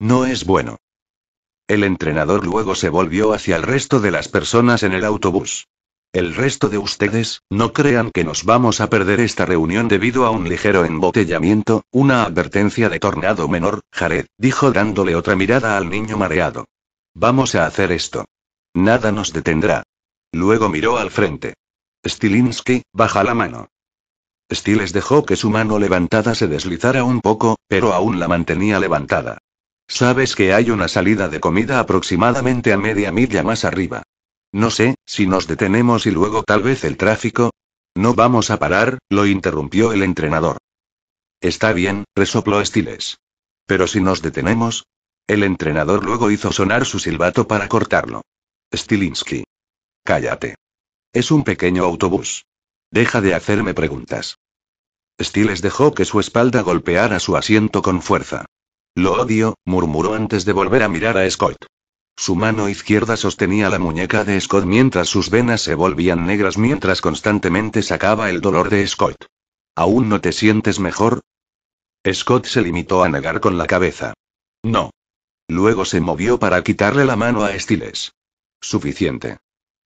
No es bueno. El entrenador luego se volvió hacia el resto de las personas en el autobús. El resto de ustedes, no crean que nos vamos a perder esta reunión debido a un ligero embotellamiento, una advertencia de tornado menor, Jared, dijo dándole otra mirada al niño mareado. Vamos a hacer esto. Nada nos detendrá. Luego miró al frente. Stilinski, baja la mano. Stiles dejó que su mano levantada se deslizara un poco, pero aún la mantenía levantada. Sabes que hay una salida de comida aproximadamente a media milla más arriba. No sé, si nos detenemos y luego tal vez el tráfico. No vamos a parar, lo interrumpió el entrenador. Está bien, resopló Stiles. Pero si nos detenemos. El entrenador luego hizo sonar su silbato para cortarlo. Stilinski. Cállate. Es un pequeño autobús. Deja de hacerme preguntas. Stiles dejó que su espalda golpeara su asiento con fuerza. Lo odio, murmuró antes de volver a mirar a Scott. Su mano izquierda sostenía la muñeca de Scott mientras sus venas se volvían negras mientras constantemente sacaba el dolor de Scott. ¿Aún no te sientes mejor? Scott se limitó a negar con la cabeza. No. Luego se movió para quitarle la mano a Stiles. Suficiente.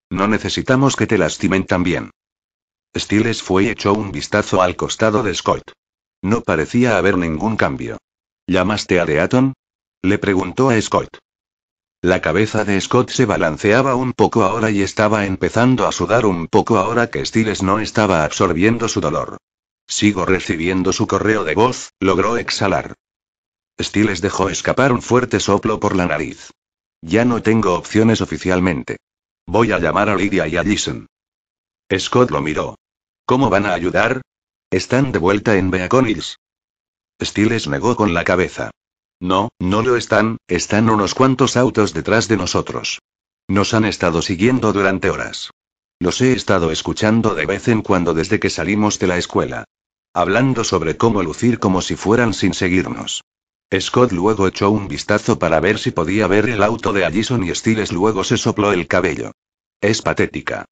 No necesitamos que te lastimen también. Stiles fue y echó un vistazo al costado de Scott. No parecía haber ningún cambio. ¿Llamaste a Deaton? Le preguntó a Scott. La cabeza de Scott se balanceaba un poco ahora y estaba empezando a sudar un poco ahora que Stiles no estaba absorbiendo su dolor. Sigo recibiendo su correo de voz, logró exhalar. Stiles dejó escapar un fuerte soplo por la nariz. Ya no tengo opciones oficialmente. Voy a llamar a Lydia y a Jason. Scott lo miró. ¿Cómo van a ayudar? Están de vuelta en Beacon Hills. Stiles negó con la cabeza. No, no lo están, están unos cuantos autos detrás de nosotros. Nos han estado siguiendo durante horas. Los he estado escuchando de vez en cuando desde que salimos de la escuela. Hablando sobre cómo lucir como si fueran sin seguirnos. Scott luego echó un vistazo para ver si podía ver el auto de Allison y Stiles luego se sopló el cabello. Es patética.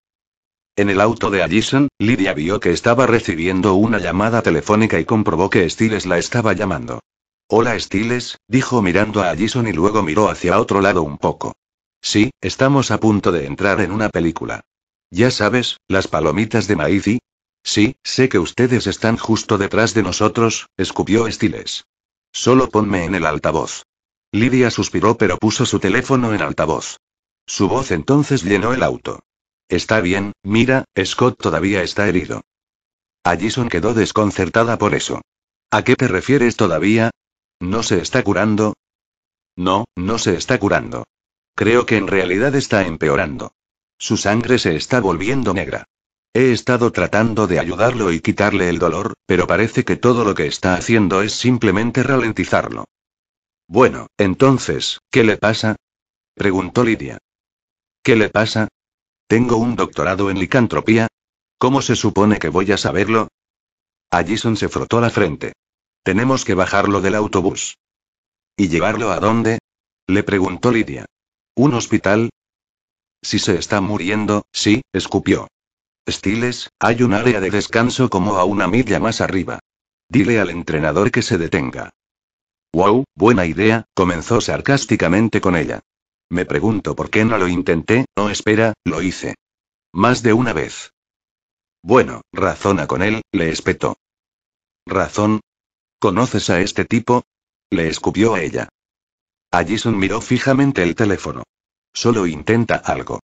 En el auto de Allison, Lidia vio que estaba recibiendo una llamada telefónica y comprobó que Stiles la estaba llamando. Hola Stiles, dijo mirando a Allison y luego miró hacia otro lado un poco. Sí, estamos a punto de entrar en una película. Ya sabes, las palomitas de maíz y... Sí, sé que ustedes están justo detrás de nosotros, escupió Stiles. Solo ponme en el altavoz. Lidia suspiró pero puso su teléfono en altavoz. Su voz entonces llenó el auto. Está bien, mira, Scott todavía está herido. Allison quedó desconcertada por eso. ¿A qué te refieres todavía? ¿No se está curando? No, no se está curando. Creo que en realidad está empeorando. Su sangre se está volviendo negra. He estado tratando de ayudarlo y quitarle el dolor, pero parece que todo lo que está haciendo es simplemente ralentizarlo. Bueno, entonces, ¿qué le pasa? preguntó Lidia. ¿Qué le pasa? Tengo un doctorado en licantropía. ¿Cómo se supone que voy a saberlo? Allison se frotó la frente. Tenemos que bajarlo del autobús. ¿Y llevarlo a dónde? Le preguntó Lidia. ¿Un hospital? Si se está muriendo, sí, escupió. Stiles, hay un área de descanso como a una milla más arriba. Dile al entrenador que se detenga. Wow, buena idea, comenzó sarcásticamente con ella. Me pregunto por qué no lo intenté, no espera, lo hice. Más de una vez. Bueno, razona con él, le espetó. ¿Razón? ¿Conoces a este tipo? Le escupió a ella. Allison miró fijamente el teléfono. Solo intenta algo.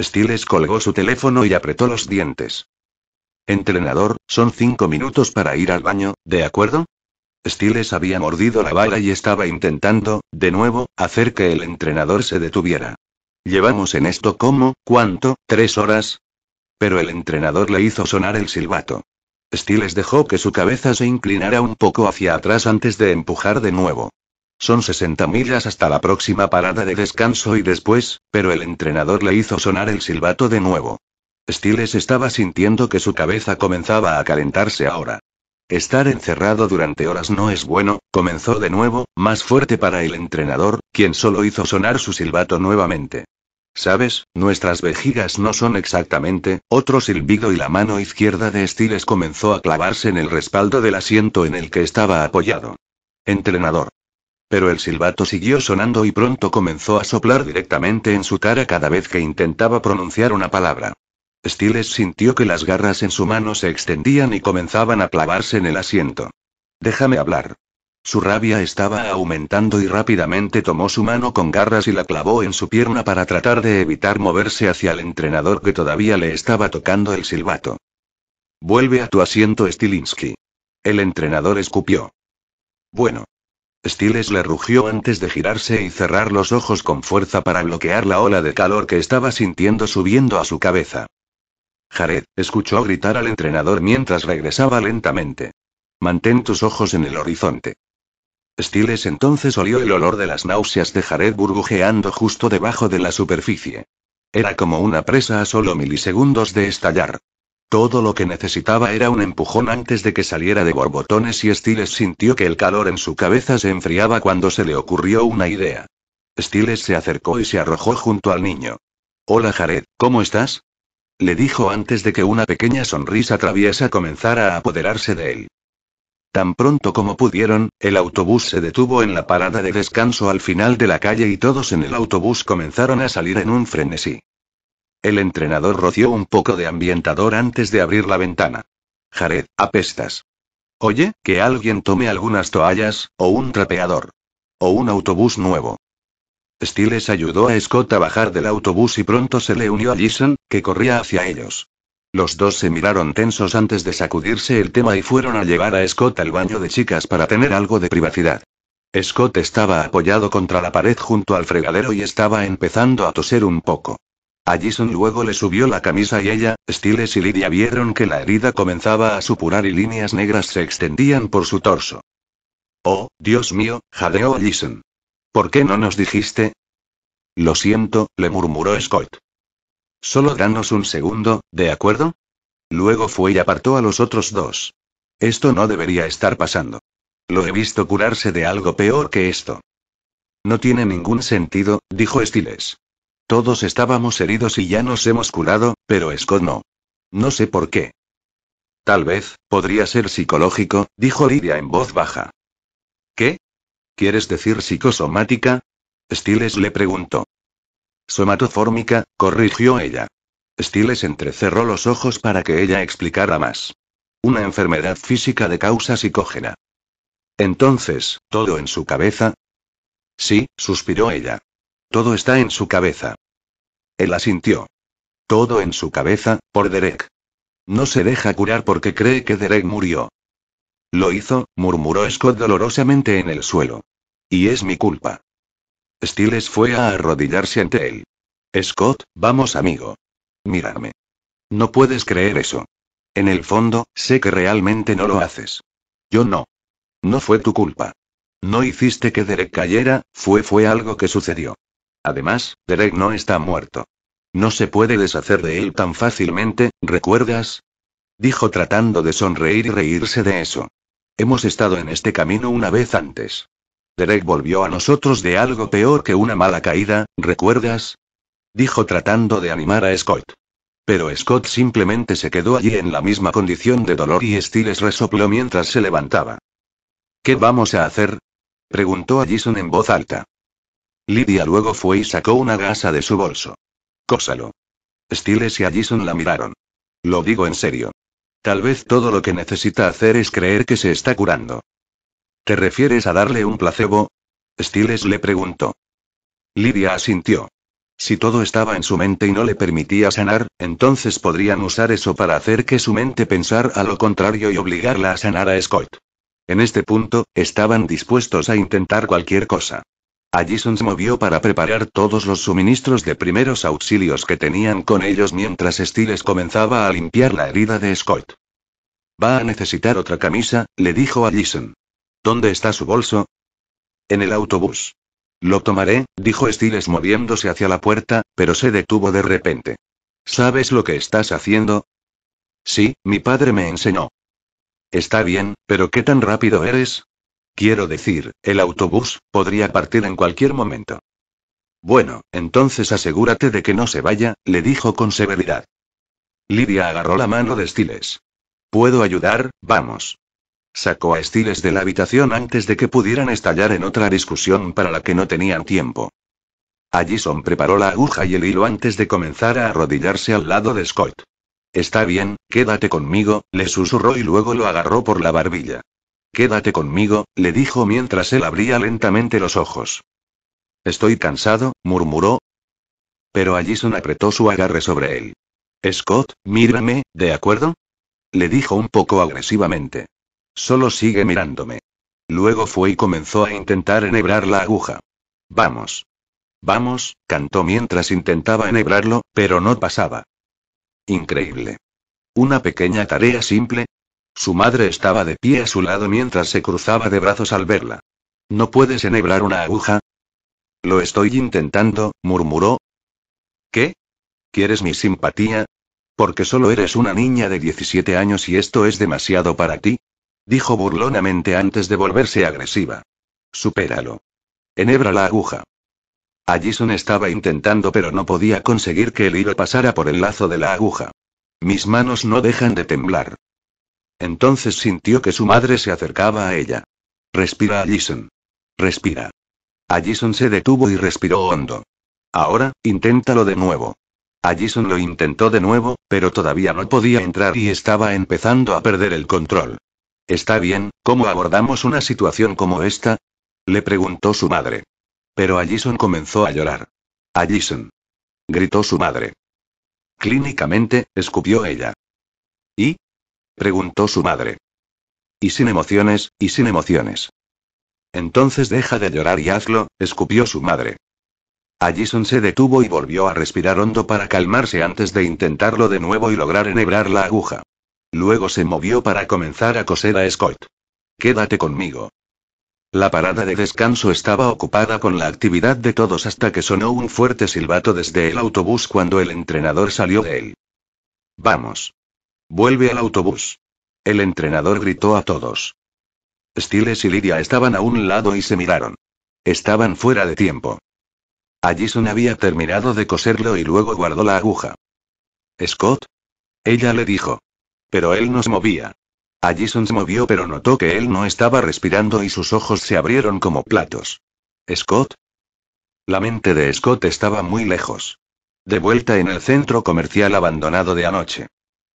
Stiles colgó su teléfono y apretó los dientes. Entrenador, son cinco minutos para ir al baño, ¿de acuerdo? Stiles había mordido la bala y estaba intentando, de nuevo, hacer que el entrenador se detuviera. Llevamos en esto como, ¿cuánto? ¿Tres horas? Pero el entrenador le hizo sonar el silbato. Stiles dejó que su cabeza se inclinara un poco hacia atrás antes de empujar de nuevo. Son 60 millas hasta la próxima parada de descanso y después, pero el entrenador le hizo sonar el silbato de nuevo. Stiles estaba sintiendo que su cabeza comenzaba a calentarse ahora. Estar encerrado durante horas no es bueno, comenzó de nuevo, más fuerte para el entrenador, quien solo hizo sonar su silbato nuevamente. Sabes, nuestras vejigas no son exactamente, otro silbido y la mano izquierda de Stiles comenzó a clavarse en el respaldo del asiento en el que estaba apoyado. Entrenador. Pero el silbato siguió sonando y pronto comenzó a soplar directamente en su cara cada vez que intentaba pronunciar una palabra. Stiles sintió que las garras en su mano se extendían y comenzaban a clavarse en el asiento. Déjame hablar. Su rabia estaba aumentando y rápidamente tomó su mano con garras y la clavó en su pierna para tratar de evitar moverse hacia el entrenador que todavía le estaba tocando el silbato. Vuelve a tu asiento, Stilinski. El entrenador escupió. Bueno. Stiles le rugió antes de girarse y cerrar los ojos con fuerza para bloquear la ola de calor que estaba sintiendo subiendo a su cabeza. Jared, escuchó gritar al entrenador mientras regresaba lentamente. Mantén tus ojos en el horizonte. Stiles entonces olió el olor de las náuseas de Jared burbujeando justo debajo de la superficie. Era como una presa a solo milisegundos de estallar. Todo lo que necesitaba era un empujón antes de que saliera de borbotones y Stiles sintió que el calor en su cabeza se enfriaba cuando se le ocurrió una idea. Stiles se acercó y se arrojó junto al niño. Hola Jared, ¿cómo estás? le dijo antes de que una pequeña sonrisa traviesa comenzara a apoderarse de él. Tan pronto como pudieron, el autobús se detuvo en la parada de descanso al final de la calle y todos en el autobús comenzaron a salir en un frenesí. El entrenador roció un poco de ambientador antes de abrir la ventana. Jared, apestas. Oye, que alguien tome algunas toallas, o un trapeador. O un autobús nuevo. Stiles ayudó a Scott a bajar del autobús y pronto se le unió a Jason, que corría hacia ellos. Los dos se miraron tensos antes de sacudirse el tema y fueron a llevar a Scott al baño de chicas para tener algo de privacidad. Scott estaba apoyado contra la pared junto al fregadero y estaba empezando a toser un poco. A Jason luego le subió la camisa y ella, Stiles y Lydia vieron que la herida comenzaba a supurar y líneas negras se extendían por su torso. Oh, Dios mío, jadeó Jason. ¿Por qué no nos dijiste? Lo siento, le murmuró Scott. Solo danos un segundo, ¿de acuerdo? Luego fue y apartó a los otros dos. Esto no debería estar pasando. Lo he visto curarse de algo peor que esto. No tiene ningún sentido, dijo Stiles. Todos estábamos heridos y ya nos hemos curado, pero Scott no. No sé por qué. Tal vez, podría ser psicológico, dijo Lidia en voz baja. ¿Qué? ¿Quieres decir psicosomática? Stiles le preguntó. Somatofórmica, corrigió ella. Stiles entrecerró los ojos para que ella explicara más. Una enfermedad física de causa psicógena. Entonces, ¿todo en su cabeza? Sí, suspiró ella. Todo está en su cabeza. Él asintió. Todo en su cabeza, por Derek. No se deja curar porque cree que Derek murió. Lo hizo, murmuró Scott dolorosamente en el suelo. Y es mi culpa. Stiles fue a arrodillarse ante él. Scott, vamos amigo. Mírame. No puedes creer eso. En el fondo, sé que realmente no lo haces. Yo no. No fue tu culpa. No hiciste que Derek cayera, fue fue algo que sucedió. Además, Derek no está muerto. No se puede deshacer de él tan fácilmente, ¿recuerdas? Dijo tratando de sonreír y reírse de eso. Hemos estado en este camino una vez antes. Derek volvió a nosotros de algo peor que una mala caída, ¿recuerdas? Dijo tratando de animar a Scott. Pero Scott simplemente se quedó allí en la misma condición de dolor y Stiles resopló mientras se levantaba. ¿Qué vamos a hacer? preguntó a Jason en voz alta. Lydia luego fue y sacó una gasa de su bolso. Cósalo. Stiles y a Jason la miraron. Lo digo en serio. Tal vez todo lo que necesita hacer es creer que se está curando. ¿Te refieres a darle un placebo? Stiles le preguntó. Lidia asintió. Si todo estaba en su mente y no le permitía sanar, entonces podrían usar eso para hacer que su mente pensar a lo contrario y obligarla a sanar a Scott. En este punto, estaban dispuestos a intentar cualquier cosa. Allison se movió para preparar todos los suministros de primeros auxilios que tenían con ellos mientras Stiles comenzaba a limpiar la herida de Scott. Va a necesitar otra camisa, le dijo Allison. ¿Dónde está su bolso? En el autobús. Lo tomaré, dijo Stiles moviéndose hacia la puerta, pero se detuvo de repente. ¿Sabes lo que estás haciendo? Sí, mi padre me enseñó. Está bien, pero ¿qué tan rápido eres? Quiero decir, el autobús, podría partir en cualquier momento. Bueno, entonces asegúrate de que no se vaya, le dijo con severidad. Lidia agarró la mano de Stiles. Puedo ayudar, vamos. Sacó a Stiles de la habitación antes de que pudieran estallar en otra discusión para la que no tenían tiempo. Allison preparó la aguja y el hilo antes de comenzar a arrodillarse al lado de Scott. Está bien, quédate conmigo, le susurró y luego lo agarró por la barbilla. Quédate conmigo, le dijo mientras él abría lentamente los ojos. Estoy cansado, murmuró. Pero Allison apretó su agarre sobre él. Scott, mírame, ¿de acuerdo? Le dijo un poco agresivamente. Solo sigue mirándome. Luego fue y comenzó a intentar enhebrar la aguja. Vamos. Vamos, cantó mientras intentaba enhebrarlo, pero no pasaba. Increíble. Una pequeña tarea simple, su madre estaba de pie a su lado mientras se cruzaba de brazos al verla. ¿No puedes enhebrar una aguja? Lo estoy intentando, murmuró. ¿Qué? ¿Quieres mi simpatía? Porque solo eres una niña de 17 años y esto es demasiado para ti. Dijo burlonamente antes de volverse agresiva. Supéralo. Enhebra la aguja. Allison estaba intentando pero no podía conseguir que el hilo pasara por el lazo de la aguja. Mis manos no dejan de temblar. Entonces sintió que su madre se acercaba a ella. Respira, Allison. Respira. Allison se detuvo y respiró hondo. Ahora, inténtalo de nuevo. Allison lo intentó de nuevo, pero todavía no podía entrar y estaba empezando a perder el control. Está bien, ¿cómo abordamos una situación como esta? Le preguntó su madre. Pero Allison comenzó a llorar. Allison. Gritó su madre. Clínicamente, escupió ella. ¿Y? preguntó su madre. Y sin emociones, y sin emociones. Entonces deja de llorar y hazlo, escupió su madre. Allison se detuvo y volvió a respirar hondo para calmarse antes de intentarlo de nuevo y lograr enhebrar la aguja. Luego se movió para comenzar a coser a Scott. Quédate conmigo. La parada de descanso estaba ocupada con la actividad de todos hasta que sonó un fuerte silbato desde el autobús cuando el entrenador salió de él. Vamos. Vuelve al autobús. El entrenador gritó a todos. Stiles y Lydia estaban a un lado y se miraron. Estaban fuera de tiempo. Allison había terminado de coserlo y luego guardó la aguja. ¿Scott? Ella le dijo. Pero él no se movía. Allison se movió pero notó que él no estaba respirando y sus ojos se abrieron como platos. ¿Scott? La mente de Scott estaba muy lejos. De vuelta en el centro comercial abandonado de anoche.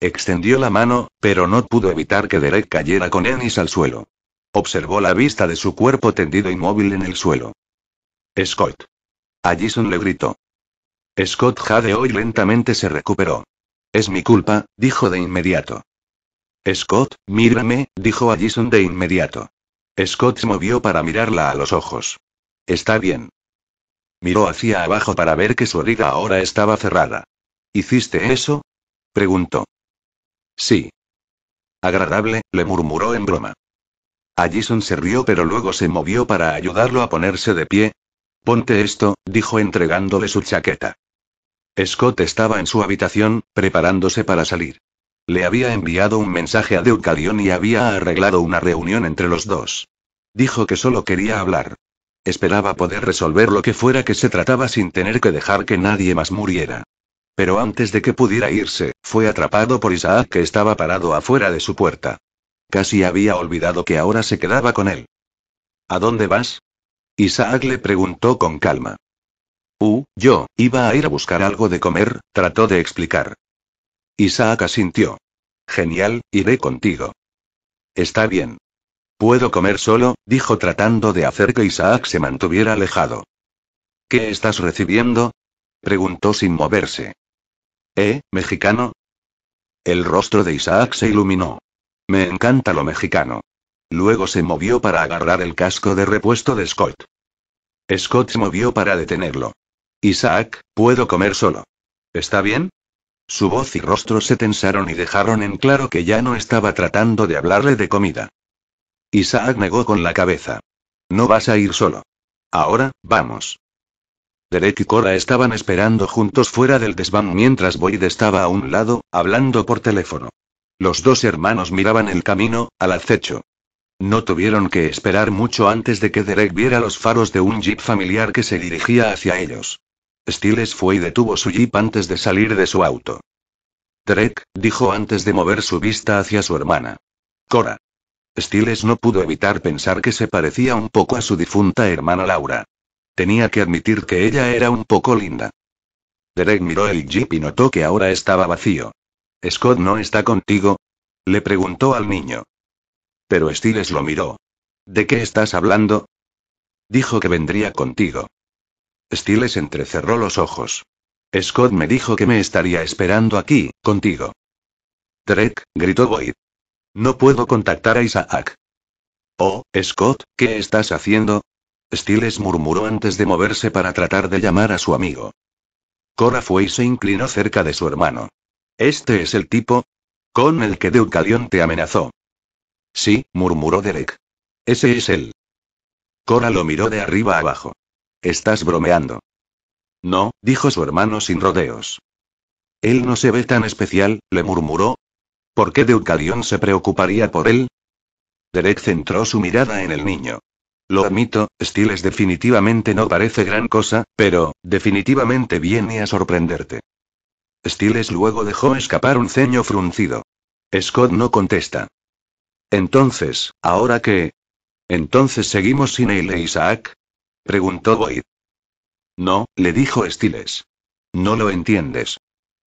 Extendió la mano, pero no pudo evitar que Derek cayera con Ennis al suelo. Observó la vista de su cuerpo tendido inmóvil en el suelo. Scott. A le gritó. Scott jadeó y lentamente se recuperó. Es mi culpa, dijo de inmediato. Scott, mírame, dijo a de inmediato. Scott se movió para mirarla a los ojos. Está bien. Miró hacia abajo para ver que su origa ahora estaba cerrada. ¿Hiciste eso? preguntó. Sí. Agradable, le murmuró en broma. Allison se rió pero luego se movió para ayudarlo a ponerse de pie. Ponte esto, dijo entregándole su chaqueta. Scott estaba en su habitación, preparándose para salir. Le había enviado un mensaje a Deucalion y había arreglado una reunión entre los dos. Dijo que solo quería hablar. Esperaba poder resolver lo que fuera que se trataba sin tener que dejar que nadie más muriera. Pero antes de que pudiera irse, fue atrapado por Isaac que estaba parado afuera de su puerta. Casi había olvidado que ahora se quedaba con él. ¿A dónde vas? Isaac le preguntó con calma. Uh, yo, iba a ir a buscar algo de comer, trató de explicar. Isaac asintió. Genial, iré contigo. Está bien. Puedo comer solo, dijo tratando de hacer que Isaac se mantuviera alejado. ¿Qué estás recibiendo? preguntó sin moverse. ¿Eh, mexicano? El rostro de Isaac se iluminó. Me encanta lo mexicano. Luego se movió para agarrar el casco de repuesto de Scott. Scott se movió para detenerlo. Isaac, puedo comer solo. ¿Está bien? Su voz y rostro se tensaron y dejaron en claro que ya no estaba tratando de hablarle de comida. Isaac negó con la cabeza. No vas a ir solo. Ahora, vamos. Derek y Cora estaban esperando juntos fuera del desván mientras Boyd estaba a un lado, hablando por teléfono. Los dos hermanos miraban el camino, al acecho. No tuvieron que esperar mucho antes de que Derek viera los faros de un jeep familiar que se dirigía hacia ellos. Stiles fue y detuvo su jeep antes de salir de su auto. Derek, dijo antes de mover su vista hacia su hermana. Cora. Stiles no pudo evitar pensar que se parecía un poco a su difunta hermana Laura. Tenía que admitir que ella era un poco linda. Derek miró el jeep y notó que ahora estaba vacío. ¿Scott no está contigo? Le preguntó al niño. Pero Stiles lo miró. ¿De qué estás hablando? Dijo que vendría contigo. Stiles entrecerró los ojos. Scott me dijo que me estaría esperando aquí, contigo. Derek, gritó Boyd. No puedo contactar a Isaac. Oh, Scott, ¿qué estás haciendo? Stiles murmuró antes de moverse para tratar de llamar a su amigo. Cora fue y se inclinó cerca de su hermano. ¿Este es el tipo? Con el que Deucalion te amenazó. Sí, murmuró Derek. Ese es él. Cora lo miró de arriba abajo. Estás bromeando. No, dijo su hermano sin rodeos. Él no se ve tan especial, le murmuró. ¿Por qué Deucalion se preocuparía por él? Derek centró su mirada en el niño. Lo admito, Stiles definitivamente no parece gran cosa, pero, definitivamente viene a sorprenderte. Stiles luego dejó escapar un ceño fruncido. Scott no contesta. Entonces, ¿ahora qué? ¿Entonces seguimos sin él e Isaac? Preguntó Boyd. No, le dijo Stiles. No lo entiendes.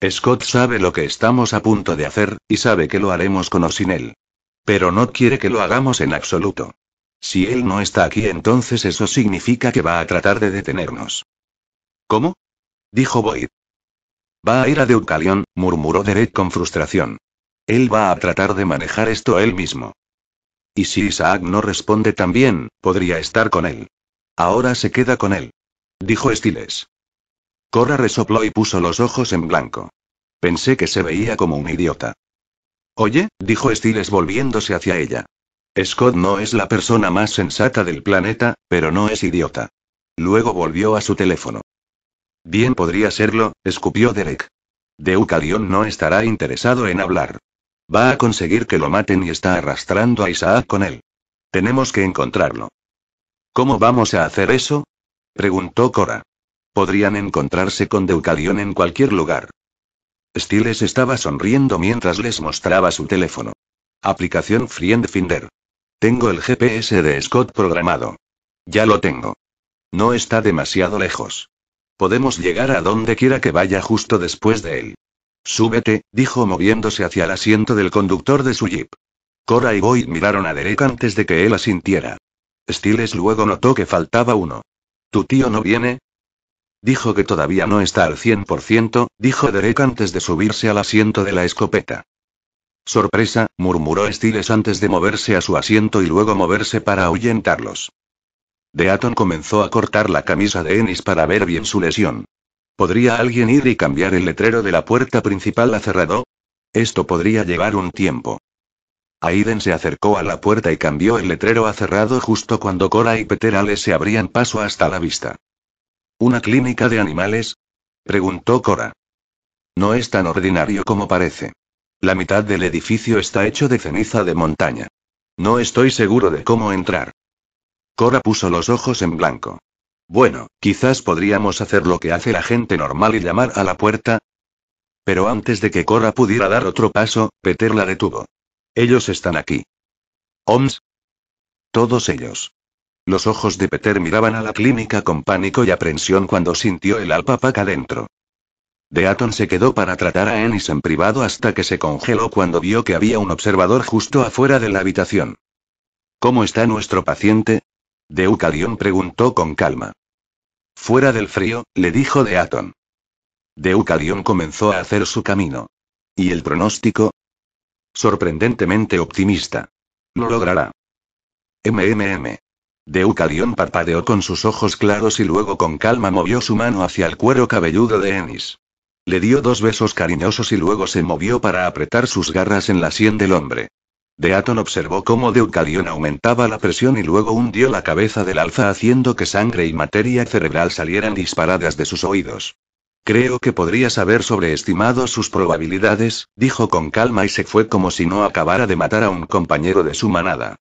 Scott sabe lo que estamos a punto de hacer, y sabe que lo haremos con o sin él. Pero no quiere que lo hagamos en absoluto. Si él no está aquí, entonces eso significa que va a tratar de detenernos. ¿Cómo? dijo Boyd. Va a ir a Deucalion, murmuró Derek con frustración. Él va a tratar de manejar esto él mismo. Y si Isaac no responde también, podría estar con él. Ahora se queda con él. Dijo Stiles. Cora resopló y puso los ojos en blanco. Pensé que se veía como un idiota. Oye, dijo Stiles volviéndose hacia ella. Scott no es la persona más sensata del planeta, pero no es idiota. Luego volvió a su teléfono. Bien podría serlo, escupió Derek. Deucalion no estará interesado en hablar. Va a conseguir que lo maten y está arrastrando a Isaac con él. Tenemos que encontrarlo. ¿Cómo vamos a hacer eso? preguntó Cora. Podrían encontrarse con Deucalion en cualquier lugar. Stiles estaba sonriendo mientras les mostraba su teléfono. Aplicación Friend Finder. Tengo el GPS de Scott programado. Ya lo tengo. No está demasiado lejos. Podemos llegar a donde quiera que vaya justo después de él. Súbete, dijo moviéndose hacia el asiento del conductor de su jeep. Cora y Boyd miraron a Derek antes de que él asintiera. Stiles luego notó que faltaba uno. ¿Tu tío no viene? Dijo que todavía no está al 100%, dijo Derek antes de subirse al asiento de la escopeta. Sorpresa, murmuró Stiles antes de moverse a su asiento y luego moverse para ahuyentarlos. Deaton comenzó a cortar la camisa de Ennis para ver bien su lesión. ¿Podría alguien ir y cambiar el letrero de la puerta principal a cerrado? Esto podría llevar un tiempo. Aiden se acercó a la puerta y cambió el letrero a cerrado justo cuando Cora y Peter se abrían paso hasta la vista. ¿Una clínica de animales? preguntó Cora. No es tan ordinario como parece. La mitad del edificio está hecho de ceniza de montaña. No estoy seguro de cómo entrar. Cora puso los ojos en blanco. Bueno, quizás podríamos hacer lo que hace la gente normal y llamar a la puerta. Pero antes de que Cora pudiera dar otro paso, Peter la detuvo. Ellos están aquí. Oms. Todos ellos. Los ojos de Peter miraban a la clínica con pánico y aprensión cuando sintió el alpapaca dentro. Deaton se quedó para tratar a Ennis en privado hasta que se congeló cuando vio que había un observador justo afuera de la habitación. ¿Cómo está nuestro paciente? Deucalion preguntó con calma. Fuera del frío, le dijo Deaton. Deucalion comenzó a hacer su camino. ¿Y el pronóstico? Sorprendentemente optimista. Lo logrará. MMM. Deucalion parpadeó con sus ojos claros y luego con calma movió su mano hacia el cuero cabelludo de Ennis. Le dio dos besos cariñosos y luego se movió para apretar sus garras en la sien del hombre. Deaton observó cómo Deucalion aumentaba la presión y luego hundió la cabeza del alza haciendo que sangre y materia cerebral salieran disparadas de sus oídos. Creo que podrías haber sobreestimado sus probabilidades, dijo con calma y se fue como si no acabara de matar a un compañero de su manada.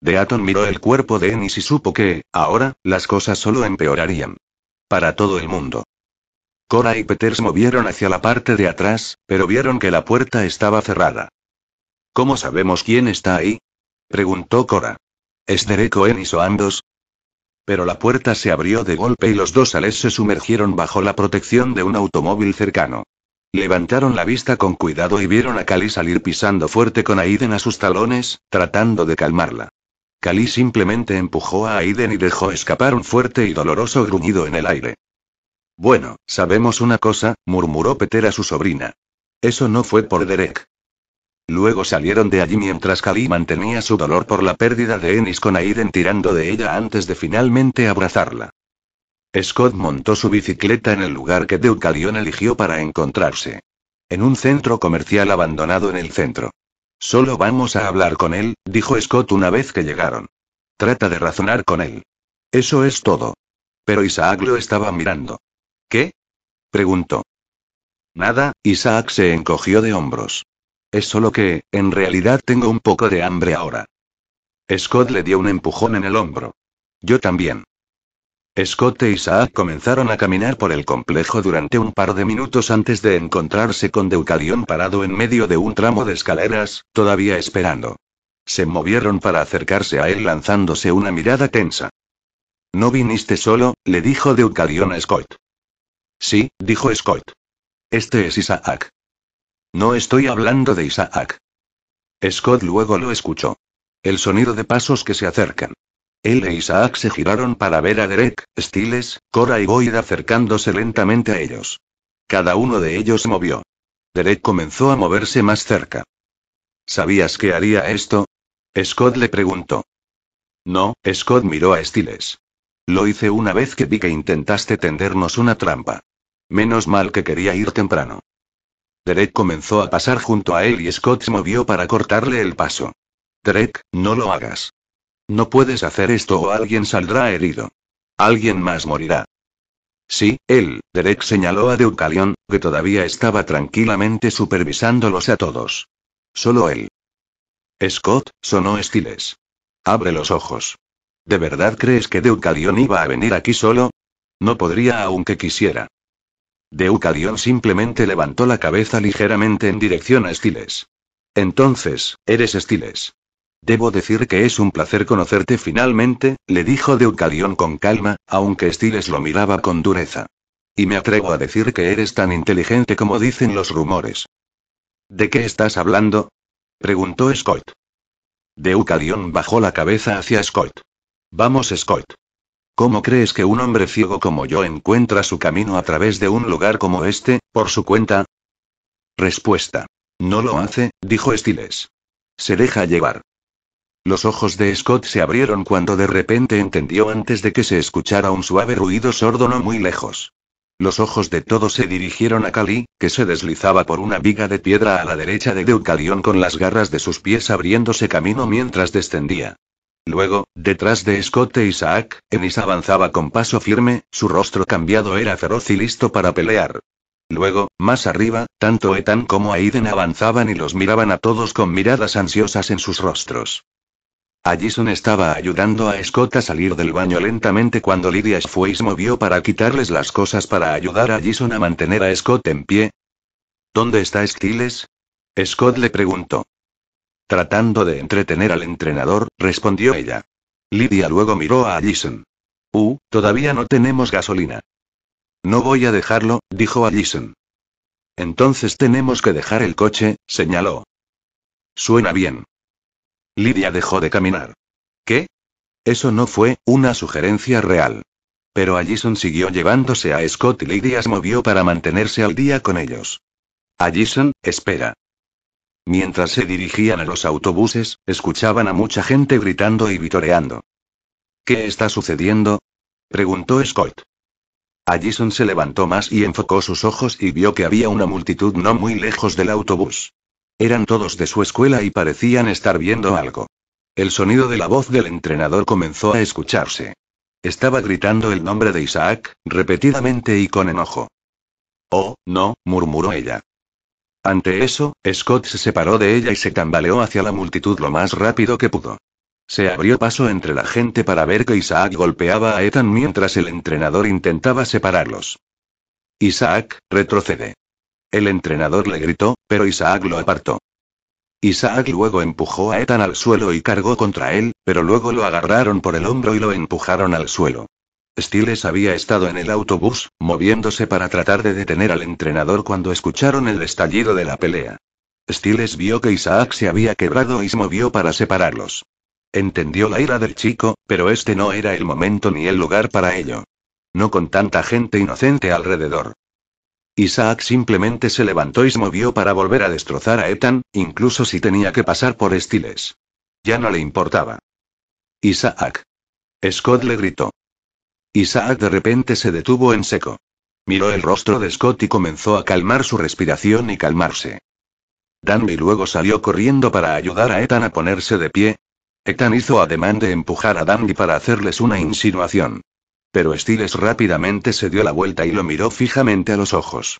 Deaton miró el cuerpo de Ennis y supo que, ahora, las cosas solo empeorarían. Para todo el mundo. Cora y Peters movieron hacia la parte de atrás, pero vieron que la puerta estaba cerrada. ¿Cómo sabemos quién está ahí? preguntó Cora. Estereco Derek Ennis o Pero la puerta se abrió de golpe y los dos Sales se sumergieron bajo la protección de un automóvil cercano. Levantaron la vista con cuidado y vieron a Cali salir pisando fuerte con Aiden a sus talones, tratando de calmarla. Cali simplemente empujó a Aiden y dejó escapar un fuerte y doloroso gruñido en el aire. Bueno, sabemos una cosa, murmuró Peter a su sobrina. Eso no fue por Derek. Luego salieron de allí mientras Cali mantenía su dolor por la pérdida de Ennis con Aiden tirando de ella antes de finalmente abrazarla. Scott montó su bicicleta en el lugar que Deucalion eligió para encontrarse. En un centro comercial abandonado en el centro. Solo vamos a hablar con él, dijo Scott una vez que llegaron. Trata de razonar con él. Eso es todo. Pero Isaac lo estaba mirando. ¿Qué? preguntó. Nada, Isaac se encogió de hombros. Es solo que, en realidad tengo un poco de hambre ahora. Scott le dio un empujón en el hombro. Yo también. Scott e Isaac comenzaron a caminar por el complejo durante un par de minutos antes de encontrarse con Deucalion parado en medio de un tramo de escaleras, todavía esperando. Se movieron para acercarse a él lanzándose una mirada tensa. No viniste solo, le dijo Deucalion a Scott. Sí, dijo Scott. Este es Isaac. No estoy hablando de Isaac. Scott luego lo escuchó. El sonido de pasos que se acercan. Él e Isaac se giraron para ver a Derek, Stiles, Cora y Boyd acercándose lentamente a ellos. Cada uno de ellos movió. Derek comenzó a moverse más cerca. ¿Sabías que haría esto? Scott le preguntó. No, Scott miró a Stiles. Lo hice una vez que vi que intentaste tendernos una trampa. Menos mal que quería ir temprano. Derek comenzó a pasar junto a él y Scott se movió para cortarle el paso. Derek, no lo hagas. No puedes hacer esto o alguien saldrá herido. Alguien más morirá. Sí, él, Derek señaló a Deucalion, que todavía estaba tranquilamente supervisándolos a todos. Solo él. Scott, sonó Estiles. Abre los ojos. ¿De verdad crees que Deucalion iba a venir aquí solo? No podría aunque quisiera. Deucalion simplemente levantó la cabeza ligeramente en dirección a Stiles. Entonces, eres Stiles. Debo decir que es un placer conocerte finalmente, le dijo Deucalion con calma, aunque Stiles lo miraba con dureza. Y me atrevo a decir que eres tan inteligente como dicen los rumores. ¿De qué estás hablando? preguntó Scott. Deucalion bajó la cabeza hacia Scott. Vamos, Scott. ¿Cómo crees que un hombre ciego como yo encuentra su camino a través de un lugar como este, por su cuenta? Respuesta. No lo hace, dijo Stiles. Se deja llevar. Los ojos de Scott se abrieron cuando de repente entendió antes de que se escuchara un suave ruido sordo no muy lejos. Los ojos de todos se dirigieron a Cali, que se deslizaba por una viga de piedra a la derecha de Deucalión con las garras de sus pies abriéndose camino mientras descendía. Luego, detrás de Scott e Isaac, Ennis avanzaba con paso firme, su rostro cambiado era feroz y listo para pelear. Luego, más arriba, tanto Ethan como Aiden avanzaban y los miraban a todos con miradas ansiosas en sus rostros. Allison estaba ayudando a Scott a salir del baño lentamente cuando Lydia fue movió para quitarles las cosas para ayudar a Allison a mantener a Scott en pie. ¿Dónde está Stiles? Scott le preguntó. Tratando de entretener al entrenador, respondió ella. Lidia luego miró a Allison. Uh, todavía no tenemos gasolina. No voy a dejarlo, dijo Allison. Entonces tenemos que dejar el coche, señaló. Suena bien. Lidia dejó de caminar. ¿Qué? Eso no fue una sugerencia real. Pero Allison siguió llevándose a Scott y Lidia se movió para mantenerse al día con ellos. Allison, espera. Mientras se dirigían a los autobuses, escuchaban a mucha gente gritando y vitoreando. ¿Qué está sucediendo? preguntó Scott. Allison se levantó más y enfocó sus ojos y vio que había una multitud no muy lejos del autobús. Eran todos de su escuela y parecían estar viendo algo. El sonido de la voz del entrenador comenzó a escucharse. Estaba gritando el nombre de Isaac, repetidamente y con enojo. Oh, no, murmuró ella. Ante eso, Scott se separó de ella y se tambaleó hacia la multitud lo más rápido que pudo. Se abrió paso entre la gente para ver que Isaac golpeaba a Ethan mientras el entrenador intentaba separarlos. Isaac, retrocede. El entrenador le gritó, pero Isaac lo apartó. Isaac luego empujó a Ethan al suelo y cargó contra él, pero luego lo agarraron por el hombro y lo empujaron al suelo. Stiles había estado en el autobús, moviéndose para tratar de detener al entrenador cuando escucharon el estallido de la pelea. Stiles vio que Isaac se había quebrado y se movió para separarlos. Entendió la ira del chico, pero este no era el momento ni el lugar para ello. No con tanta gente inocente alrededor. Isaac simplemente se levantó y se movió para volver a destrozar a Ethan, incluso si tenía que pasar por Stiles. Ya no le importaba. Isaac. Scott le gritó. Isaac de repente se detuvo en seco. Miró el rostro de Scott y comenzó a calmar su respiración y calmarse. Danby luego salió corriendo para ayudar a Ethan a ponerse de pie. Ethan hizo ademán de empujar a Danby para hacerles una insinuación. Pero Stiles rápidamente se dio la vuelta y lo miró fijamente a los ojos.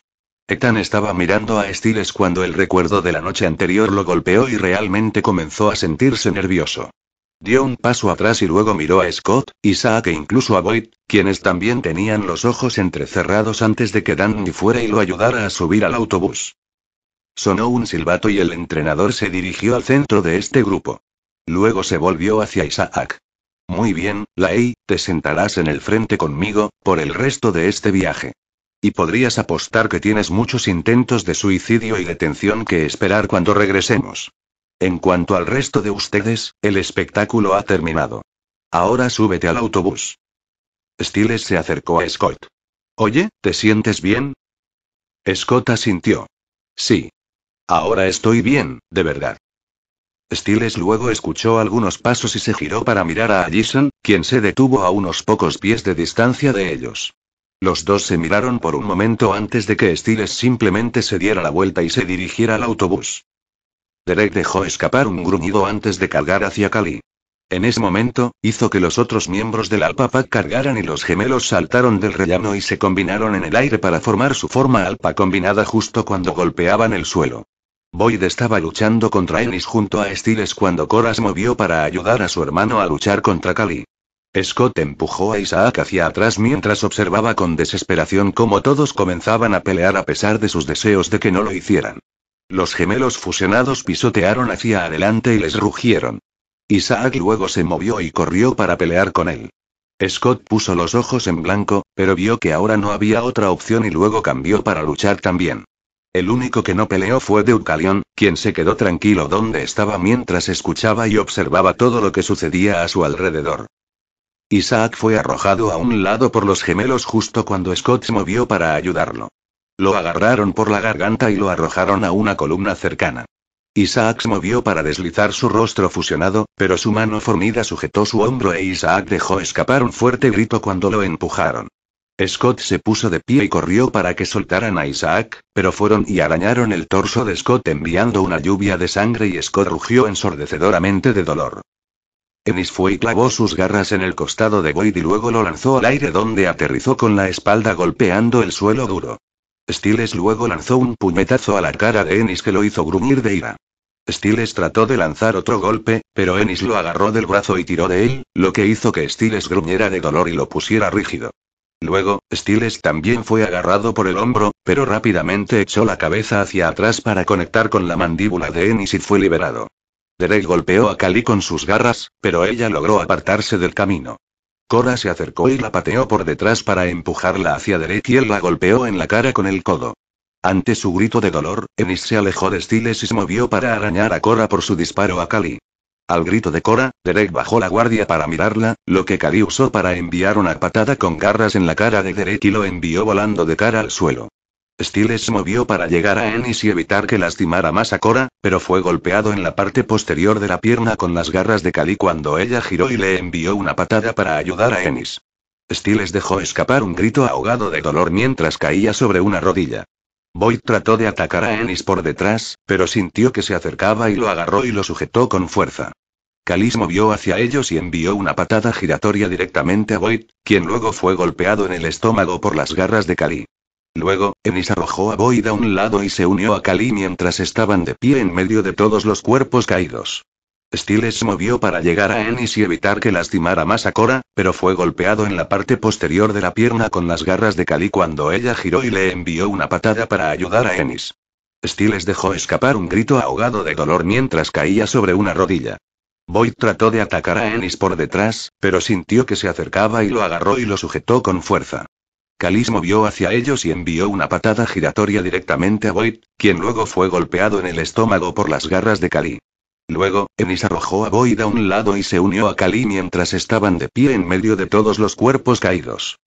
Ethan estaba mirando a Stiles cuando el recuerdo de la noche anterior lo golpeó y realmente comenzó a sentirse nervioso. Dio un paso atrás y luego miró a Scott, Isaac e incluso a Boyd, quienes también tenían los ojos entrecerrados antes de que Danny fuera y lo ayudara a subir al autobús. Sonó un silbato y el entrenador se dirigió al centro de este grupo. Luego se volvió hacia Isaac. Muy bien, Lay, te sentarás en el frente conmigo, por el resto de este viaje. Y podrías apostar que tienes muchos intentos de suicidio y detención que esperar cuando regresemos. En cuanto al resto de ustedes, el espectáculo ha terminado. Ahora súbete al autobús. Stiles se acercó a Scott. Oye, ¿te sientes bien? Scott asintió. Sí. Ahora estoy bien, de verdad. Stiles luego escuchó algunos pasos y se giró para mirar a Allison, quien se detuvo a unos pocos pies de distancia de ellos. Los dos se miraron por un momento antes de que Stiles simplemente se diera la vuelta y se dirigiera al autobús. Derek dejó escapar un gruñido antes de cargar hacia Cali. En ese momento, hizo que los otros miembros del Pack cargaran y los gemelos saltaron del rellano y se combinaron en el aire para formar su forma alpa combinada justo cuando golpeaban el suelo. Boyd estaba luchando contra Ennis junto a Stiles cuando Coras movió para ayudar a su hermano a luchar contra Cali. Scott empujó a Isaac hacia atrás mientras observaba con desesperación cómo todos comenzaban a pelear a pesar de sus deseos de que no lo hicieran. Los gemelos fusionados pisotearon hacia adelante y les rugieron. Isaac luego se movió y corrió para pelear con él. Scott puso los ojos en blanco, pero vio que ahora no había otra opción y luego cambió para luchar también. El único que no peleó fue Deucalion, quien se quedó tranquilo donde estaba mientras escuchaba y observaba todo lo que sucedía a su alrededor. Isaac fue arrojado a un lado por los gemelos justo cuando Scott se movió para ayudarlo. Lo agarraron por la garganta y lo arrojaron a una columna cercana. Isaac movió para deslizar su rostro fusionado, pero su mano fornida sujetó su hombro e Isaac dejó escapar un fuerte grito cuando lo empujaron. Scott se puso de pie y corrió para que soltaran a Isaac, pero fueron y arañaron el torso de Scott enviando una lluvia de sangre y Scott rugió ensordecedoramente de dolor. Ennis fue y clavó sus garras en el costado de Boyd y luego lo lanzó al aire donde aterrizó con la espalda golpeando el suelo duro. Stiles luego lanzó un puñetazo a la cara de Ennis que lo hizo gruñir de ira. Stiles trató de lanzar otro golpe, pero Ennis lo agarró del brazo y tiró de él, lo que hizo que Stiles gruñera de dolor y lo pusiera rígido. Luego, Stiles también fue agarrado por el hombro, pero rápidamente echó la cabeza hacia atrás para conectar con la mandíbula de Ennis y fue liberado. Derek golpeó a Cali con sus garras, pero ella logró apartarse del camino. Cora se acercó y la pateó por detrás para empujarla hacia Derek y él la golpeó en la cara con el codo. Ante su grito de dolor, Ennis se alejó de Stiles y se movió para arañar a Cora por su disparo a Kali. Al grito de Cora, Derek bajó la guardia para mirarla, lo que Cali usó para enviar una patada con garras en la cara de Derek y lo envió volando de cara al suelo. Stiles movió para llegar a Ennis y evitar que lastimara más a Cora, pero fue golpeado en la parte posterior de la pierna con las garras de Cali cuando ella giró y le envió una patada para ayudar a Ennis. Stiles dejó escapar un grito ahogado de dolor mientras caía sobre una rodilla. Boyd trató de atacar a Ennis por detrás, pero sintió que se acercaba y lo agarró y lo sujetó con fuerza. Calis movió hacia ellos y envió una patada giratoria directamente a Boyd, quien luego fue golpeado en el estómago por las garras de Cali. Luego, Ennis arrojó a Boyd a un lado y se unió a Kali mientras estaban de pie en medio de todos los cuerpos caídos. Stiles movió para llegar a Ennis y evitar que lastimara más a Cora, pero fue golpeado en la parte posterior de la pierna con las garras de Kali cuando ella giró y le envió una patada para ayudar a Ennis. Stiles dejó escapar un grito ahogado de dolor mientras caía sobre una rodilla. Boyd trató de atacar a Ennis por detrás, pero sintió que se acercaba y lo agarró y lo sujetó con fuerza. Kalis movió hacia ellos y envió una patada giratoria directamente a Void, quien luego fue golpeado en el estómago por las garras de Kali. Luego, Ennis arrojó a Void a un lado y se unió a Kali mientras estaban de pie en medio de todos los cuerpos caídos.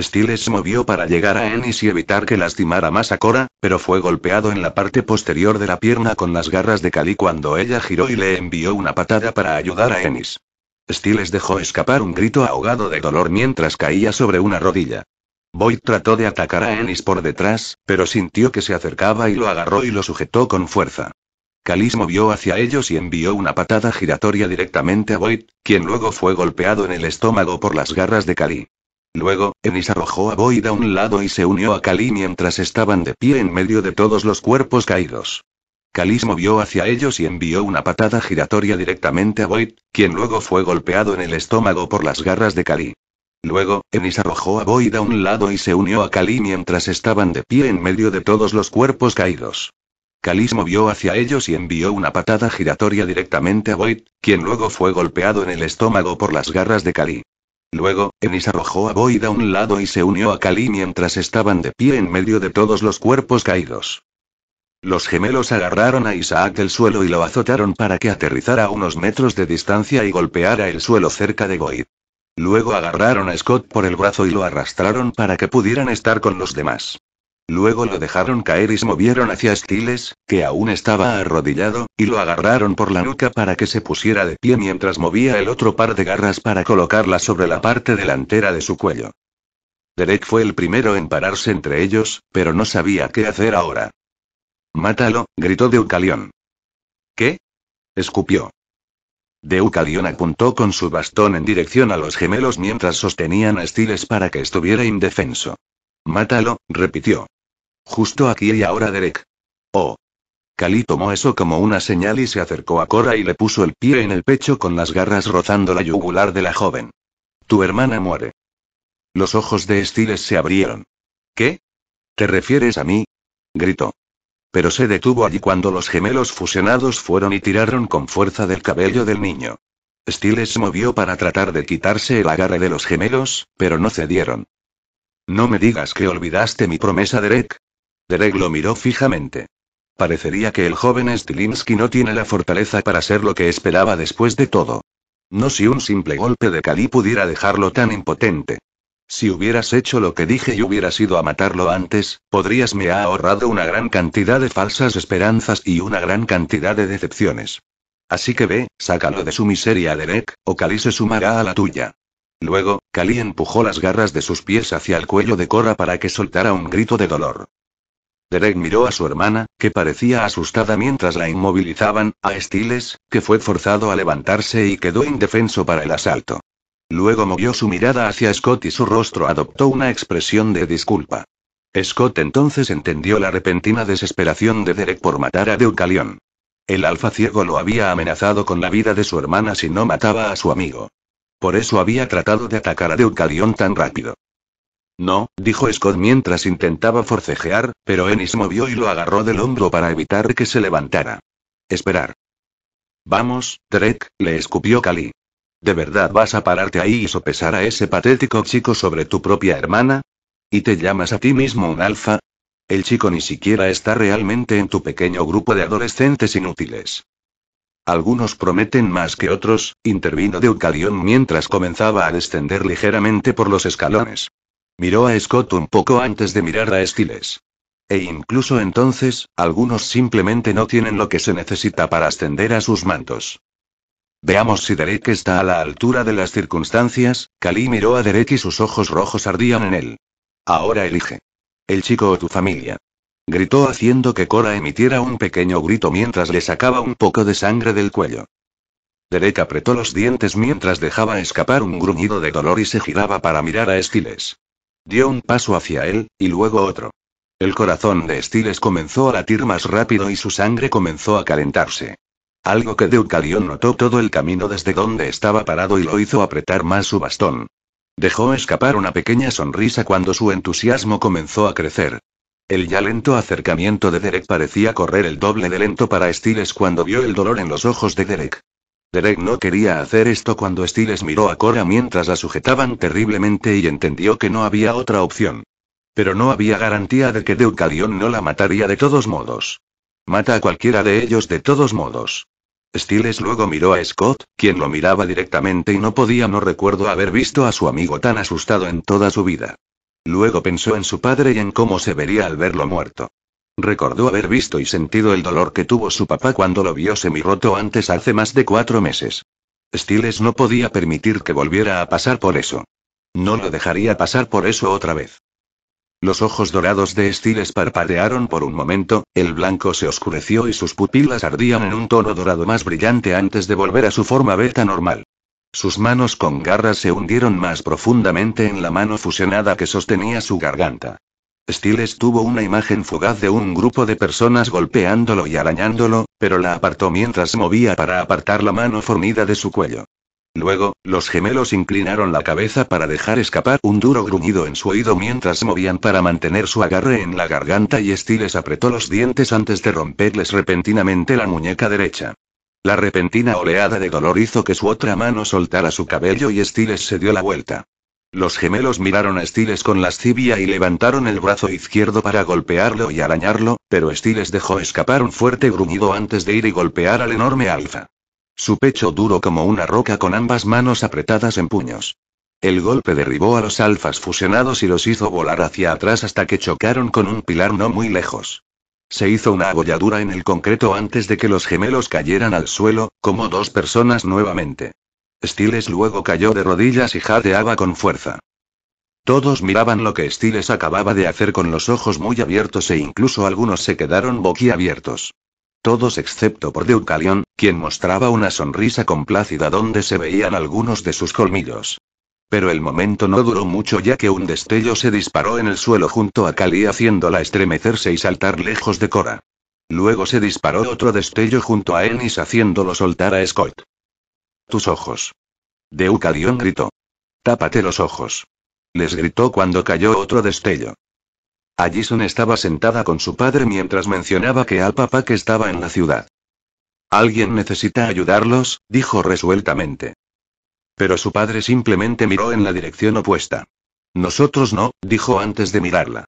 Stiles movió para llegar a Ennis y evitar que lastimara más a Cora, pero fue golpeado en la parte posterior de la pierna con las garras de Kali cuando ella giró y le envió una patada para ayudar a Ennis. Stiles dejó escapar un grito ahogado de dolor mientras caía sobre una rodilla. Boyd trató de atacar a Ennis por detrás, pero sintió que se acercaba y lo agarró y lo sujetó con fuerza. Calis movió hacia ellos y envió una patada giratoria directamente a Boyd, quien luego fue golpeado en el estómago por las garras de Cali. Luego, Ennis arrojó a Boyd a un lado y se unió a Cali mientras estaban de pie en medio de todos los cuerpos caídos. Calis movió hacia ellos y envió una patada giratoria directamente a Boyd, quien luego fue golpeado en el estómago por las garras de Cali. Luego, Enis arrojó a Boyd a un lado y se unió a Cali mientras estaban de pie en medio de todos los cuerpos caídos. Calis movió hacia ellos y envió una patada giratoria directamente a Boyd, quien luego fue golpeado en el estómago por las garras de Cali. Luego, Enis arrojó a Boyd a un lado y se unió a Cali mientras estaban de pie en medio de todos los cuerpos caídos. Los gemelos agarraron a Isaac del suelo y lo azotaron para que aterrizara a unos metros de distancia y golpeara el suelo cerca de Boyd. Luego agarraron a Scott por el brazo y lo arrastraron para que pudieran estar con los demás. Luego lo dejaron caer y se movieron hacia Stiles, que aún estaba arrodillado, y lo agarraron por la nuca para que se pusiera de pie mientras movía el otro par de garras para colocarla sobre la parte delantera de su cuello. Derek fue el primero en pararse entre ellos, pero no sabía qué hacer ahora. Mátalo, gritó Deucalión. ¿Qué? escupió. Deucalion apuntó con su bastón en dirección a los gemelos mientras sostenían a Stiles para que estuviera indefenso. Mátalo, repitió. Justo aquí y ahora Derek. Oh. Cali tomó eso como una señal y se acercó a Cora y le puso el pie en el pecho con las garras rozando la yugular de la joven. Tu hermana muere. Los ojos de Stiles se abrieron. ¿Qué? ¿Te refieres a mí? gritó. Pero se detuvo allí cuando los gemelos fusionados fueron y tiraron con fuerza del cabello del niño. Stiles movió para tratar de quitarse el agarre de los gemelos, pero no cedieron. No me digas que olvidaste mi promesa, Derek. Derek lo miró fijamente. Parecería que el joven Stilinski no tiene la fortaleza para ser lo que esperaba después de todo. No si un simple golpe de Cali pudiera dejarlo tan impotente. Si hubieras hecho lo que dije y hubieras ido a matarlo antes, podrías me ha ahorrado una gran cantidad de falsas esperanzas y una gran cantidad de decepciones. Así que ve, sácalo de su miseria, Derek, o Cali se sumará a la tuya. Luego, Cali empujó las garras de sus pies hacia el cuello de Cora para que soltara un grito de dolor. Derek miró a su hermana, que parecía asustada mientras la inmovilizaban, a estiles que fue forzado a levantarse y quedó indefenso para el asalto. Luego movió su mirada hacia Scott y su rostro adoptó una expresión de disculpa. Scott entonces entendió la repentina desesperación de Derek por matar a Deucalion. El alfa ciego lo había amenazado con la vida de su hermana si no mataba a su amigo. Por eso había tratado de atacar a Deucalion tan rápido. No, dijo Scott mientras intentaba forcejear, pero Ennis movió y lo agarró del hombro para evitar que se levantara. Esperar. Vamos, Derek, le escupió Cali. ¿De verdad vas a pararte ahí y sopesar a ese patético chico sobre tu propia hermana? ¿Y te llamas a ti mismo un alfa? El chico ni siquiera está realmente en tu pequeño grupo de adolescentes inútiles. Algunos prometen más que otros, intervino Deucalión mientras comenzaba a descender ligeramente por los escalones. Miró a Scott un poco antes de mirar a Estiles. E incluso entonces, algunos simplemente no tienen lo que se necesita para ascender a sus mantos. Veamos si Derek está a la altura de las circunstancias, Kali miró a Derek y sus ojos rojos ardían en él. Ahora elige. El chico o tu familia. Gritó haciendo que Cora emitiera un pequeño grito mientras le sacaba un poco de sangre del cuello. Derek apretó los dientes mientras dejaba escapar un gruñido de dolor y se giraba para mirar a Stiles. Dio un paso hacia él, y luego otro. El corazón de Stiles comenzó a latir más rápido y su sangre comenzó a calentarse algo que Deucalion notó todo el camino desde donde estaba parado y lo hizo apretar más su bastón. Dejó escapar una pequeña sonrisa cuando su entusiasmo comenzó a crecer. El ya lento acercamiento de Derek parecía correr el doble de lento para Stiles cuando vio el dolor en los ojos de Derek. Derek no quería hacer esto cuando Stiles miró a Cora mientras la sujetaban terriblemente y entendió que no había otra opción. Pero no había garantía de que Deucalion no la mataría de todos modos. Mata a cualquiera de ellos de todos modos. Stiles luego miró a Scott, quien lo miraba directamente y no podía no recuerdo haber visto a su amigo tan asustado en toda su vida. Luego pensó en su padre y en cómo se vería al verlo muerto. Recordó haber visto y sentido el dolor que tuvo su papá cuando lo vio semiroto antes hace más de cuatro meses. Stiles no podía permitir que volviera a pasar por eso. No lo dejaría pasar por eso otra vez. Los ojos dorados de Stiles parpadearon por un momento, el blanco se oscureció y sus pupilas ardían en un tono dorado más brillante antes de volver a su forma beta normal. Sus manos con garras se hundieron más profundamente en la mano fusionada que sostenía su garganta. Stiles tuvo una imagen fugaz de un grupo de personas golpeándolo y arañándolo, pero la apartó mientras movía para apartar la mano fornida de su cuello. Luego, los gemelos inclinaron la cabeza para dejar escapar un duro gruñido en su oído mientras movían para mantener su agarre en la garganta y Stiles apretó los dientes antes de romperles repentinamente la muñeca derecha. La repentina oleada de dolor hizo que su otra mano soltara su cabello y Stiles se dio la vuelta. Los gemelos miraron a Stiles con lascivia y levantaron el brazo izquierdo para golpearlo y arañarlo, pero Stiles dejó escapar un fuerte gruñido antes de ir y golpear al enorme alfa. Su pecho duro como una roca con ambas manos apretadas en puños. El golpe derribó a los alfas fusionados y los hizo volar hacia atrás hasta que chocaron con un pilar no muy lejos. Se hizo una abolladura en el concreto antes de que los gemelos cayeran al suelo, como dos personas nuevamente. Stiles luego cayó de rodillas y jadeaba con fuerza. Todos miraban lo que Stiles acababa de hacer con los ojos muy abiertos e incluso algunos se quedaron boquiabiertos todos excepto por Deucalion, quien mostraba una sonrisa complácida donde se veían algunos de sus colmillos. Pero el momento no duró mucho ya que un destello se disparó en el suelo junto a Cali haciéndola estremecerse y saltar lejos de Cora. Luego se disparó otro destello junto a Ennis haciéndolo soltar a Scott. Tus ojos. Deucalion gritó. Tápate los ojos. Les gritó cuando cayó otro destello. Allison estaba sentada con su padre mientras mencionaba que al papá que estaba en la ciudad. Alguien necesita ayudarlos, dijo resueltamente. Pero su padre simplemente miró en la dirección opuesta. Nosotros no, dijo antes de mirarla.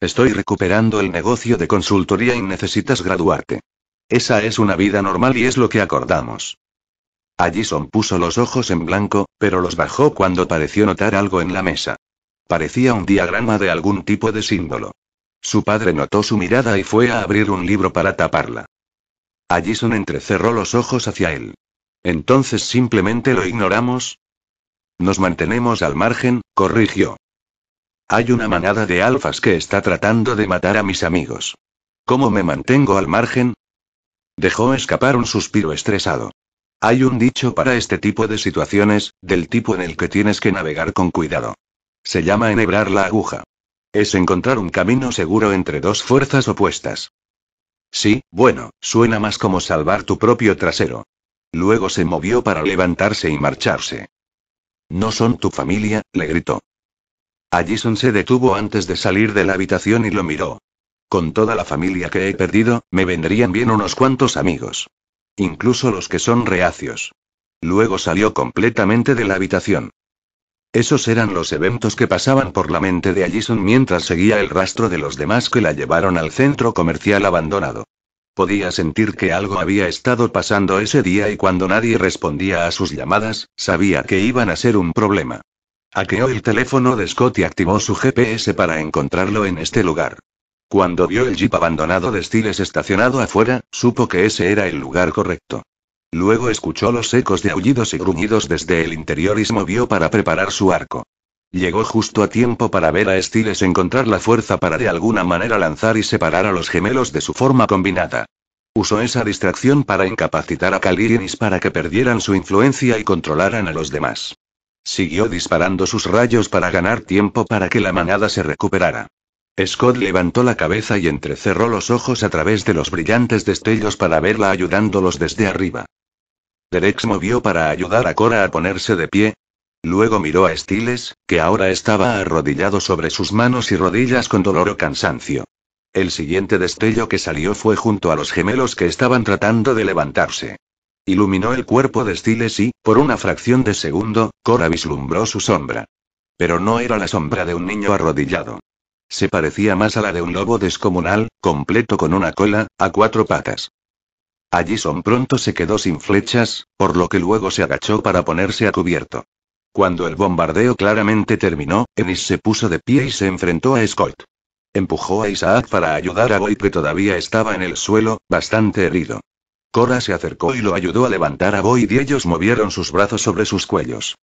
Estoy recuperando el negocio de consultoría y necesitas graduarte. Esa es una vida normal y es lo que acordamos. Allison puso los ojos en blanco, pero los bajó cuando pareció notar algo en la mesa. Parecía un diagrama de algún tipo de símbolo. Su padre notó su mirada y fue a abrir un libro para taparla. Allison entrecerró los ojos hacia él. Entonces simplemente lo ignoramos. Nos mantenemos al margen, corrigió. Hay una manada de alfas que está tratando de matar a mis amigos. ¿Cómo me mantengo al margen? Dejó escapar un suspiro estresado. Hay un dicho para este tipo de situaciones, del tipo en el que tienes que navegar con cuidado. Se llama enhebrar la aguja. Es encontrar un camino seguro entre dos fuerzas opuestas. Sí, bueno, suena más como salvar tu propio trasero. Luego se movió para levantarse y marcharse. No son tu familia, le gritó. Allison se detuvo antes de salir de la habitación y lo miró. Con toda la familia que he perdido, me vendrían bien unos cuantos amigos. Incluso los que son reacios. Luego salió completamente de la habitación. Esos eran los eventos que pasaban por la mente de Allison mientras seguía el rastro de los demás que la llevaron al centro comercial abandonado. Podía sentir que algo había estado pasando ese día y cuando nadie respondía a sus llamadas, sabía que iban a ser un problema. Aqueó el teléfono de Scott y activó su GPS para encontrarlo en este lugar. Cuando vio el jeep abandonado de Stiles estacionado afuera, supo que ese era el lugar correcto. Luego escuchó los ecos de aullidos y gruñidos desde el interior y se movió para preparar su arco. Llegó justo a tiempo para ver a Stiles encontrar la fuerza para de alguna manera lanzar y separar a los gemelos de su forma combinada. Usó esa distracción para incapacitar a Kalirinis para que perdieran su influencia y controlaran a los demás. Siguió disparando sus rayos para ganar tiempo para que la manada se recuperara. Scott levantó la cabeza y entrecerró los ojos a través de los brillantes destellos para verla ayudándolos desde arriba. Derek movió para ayudar a Cora a ponerse de pie. Luego miró a Stiles, que ahora estaba arrodillado sobre sus manos y rodillas con dolor o cansancio. El siguiente destello que salió fue junto a los gemelos que estaban tratando de levantarse. Iluminó el cuerpo de Stiles y, por una fracción de segundo, Cora vislumbró su sombra. Pero no era la sombra de un niño arrodillado. Se parecía más a la de un lobo descomunal, completo con una cola, a cuatro patas. Allison pronto se quedó sin flechas, por lo que luego se agachó para ponerse a cubierto. Cuando el bombardeo claramente terminó, Ennis se puso de pie y se enfrentó a Scott. Empujó a Isaac para ayudar a Boyd que todavía estaba en el suelo, bastante herido. Cora se acercó y lo ayudó a levantar a Boyd y ellos movieron sus brazos sobre sus cuellos.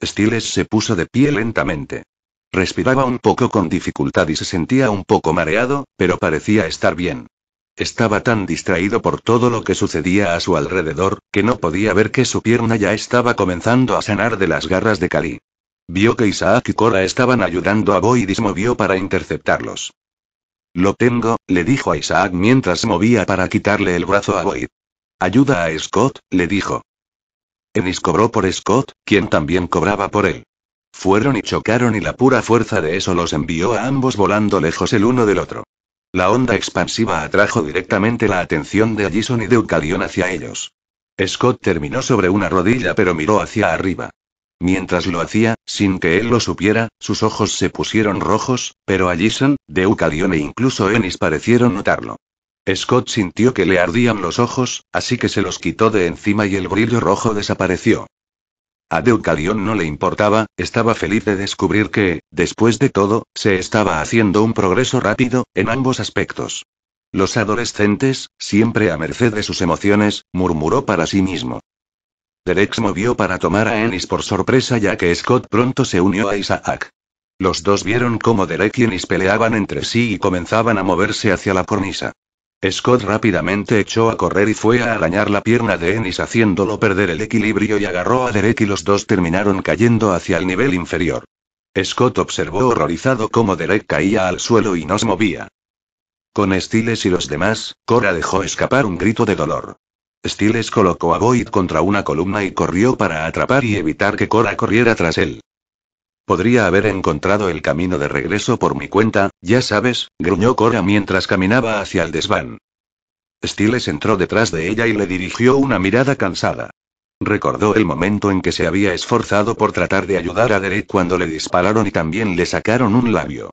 Stiles se puso de pie lentamente. Respiraba un poco con dificultad y se sentía un poco mareado, pero parecía estar bien. Estaba tan distraído por todo lo que sucedía a su alrededor, que no podía ver que su pierna ya estaba comenzando a sanar de las garras de Cali. Vio que Isaac y Cora estaban ayudando a Boyd y se movió para interceptarlos. Lo tengo, le dijo a Isaac mientras se movía para quitarle el brazo a Boyd. Ayuda a Scott, le dijo. Ennis cobró por Scott, quien también cobraba por él. Fueron y chocaron y la pura fuerza de eso los envió a ambos volando lejos el uno del otro. La onda expansiva atrajo directamente la atención de Allison y Deucalion hacia ellos. Scott terminó sobre una rodilla pero miró hacia arriba. Mientras lo hacía, sin que él lo supiera, sus ojos se pusieron rojos, pero Allison, Deucalion e incluso Ennis parecieron notarlo. Scott sintió que le ardían los ojos, así que se los quitó de encima y el brillo rojo desapareció. A Deucalión no le importaba, estaba feliz de descubrir que, después de todo, se estaba haciendo un progreso rápido, en ambos aspectos. Los adolescentes, siempre a merced de sus emociones, murmuró para sí mismo. Derek movió para tomar a Ennis por sorpresa ya que Scott pronto se unió a Isaac. Los dos vieron cómo Derek y Ennis peleaban entre sí y comenzaban a moverse hacia la cornisa. Scott rápidamente echó a correr y fue a arañar la pierna de Ennis haciéndolo perder el equilibrio y agarró a Derek y los dos terminaron cayendo hacia el nivel inferior. Scott observó horrorizado cómo Derek caía al suelo y no se movía. Con Stiles y los demás, Cora dejó escapar un grito de dolor. Stiles colocó a Boyd contra una columna y corrió para atrapar y evitar que Cora corriera tras él. Podría haber encontrado el camino de regreso por mi cuenta, ya sabes, gruñó Cora mientras caminaba hacia el desván. Stiles entró detrás de ella y le dirigió una mirada cansada. Recordó el momento en que se había esforzado por tratar de ayudar a Derek cuando le dispararon y también le sacaron un labio.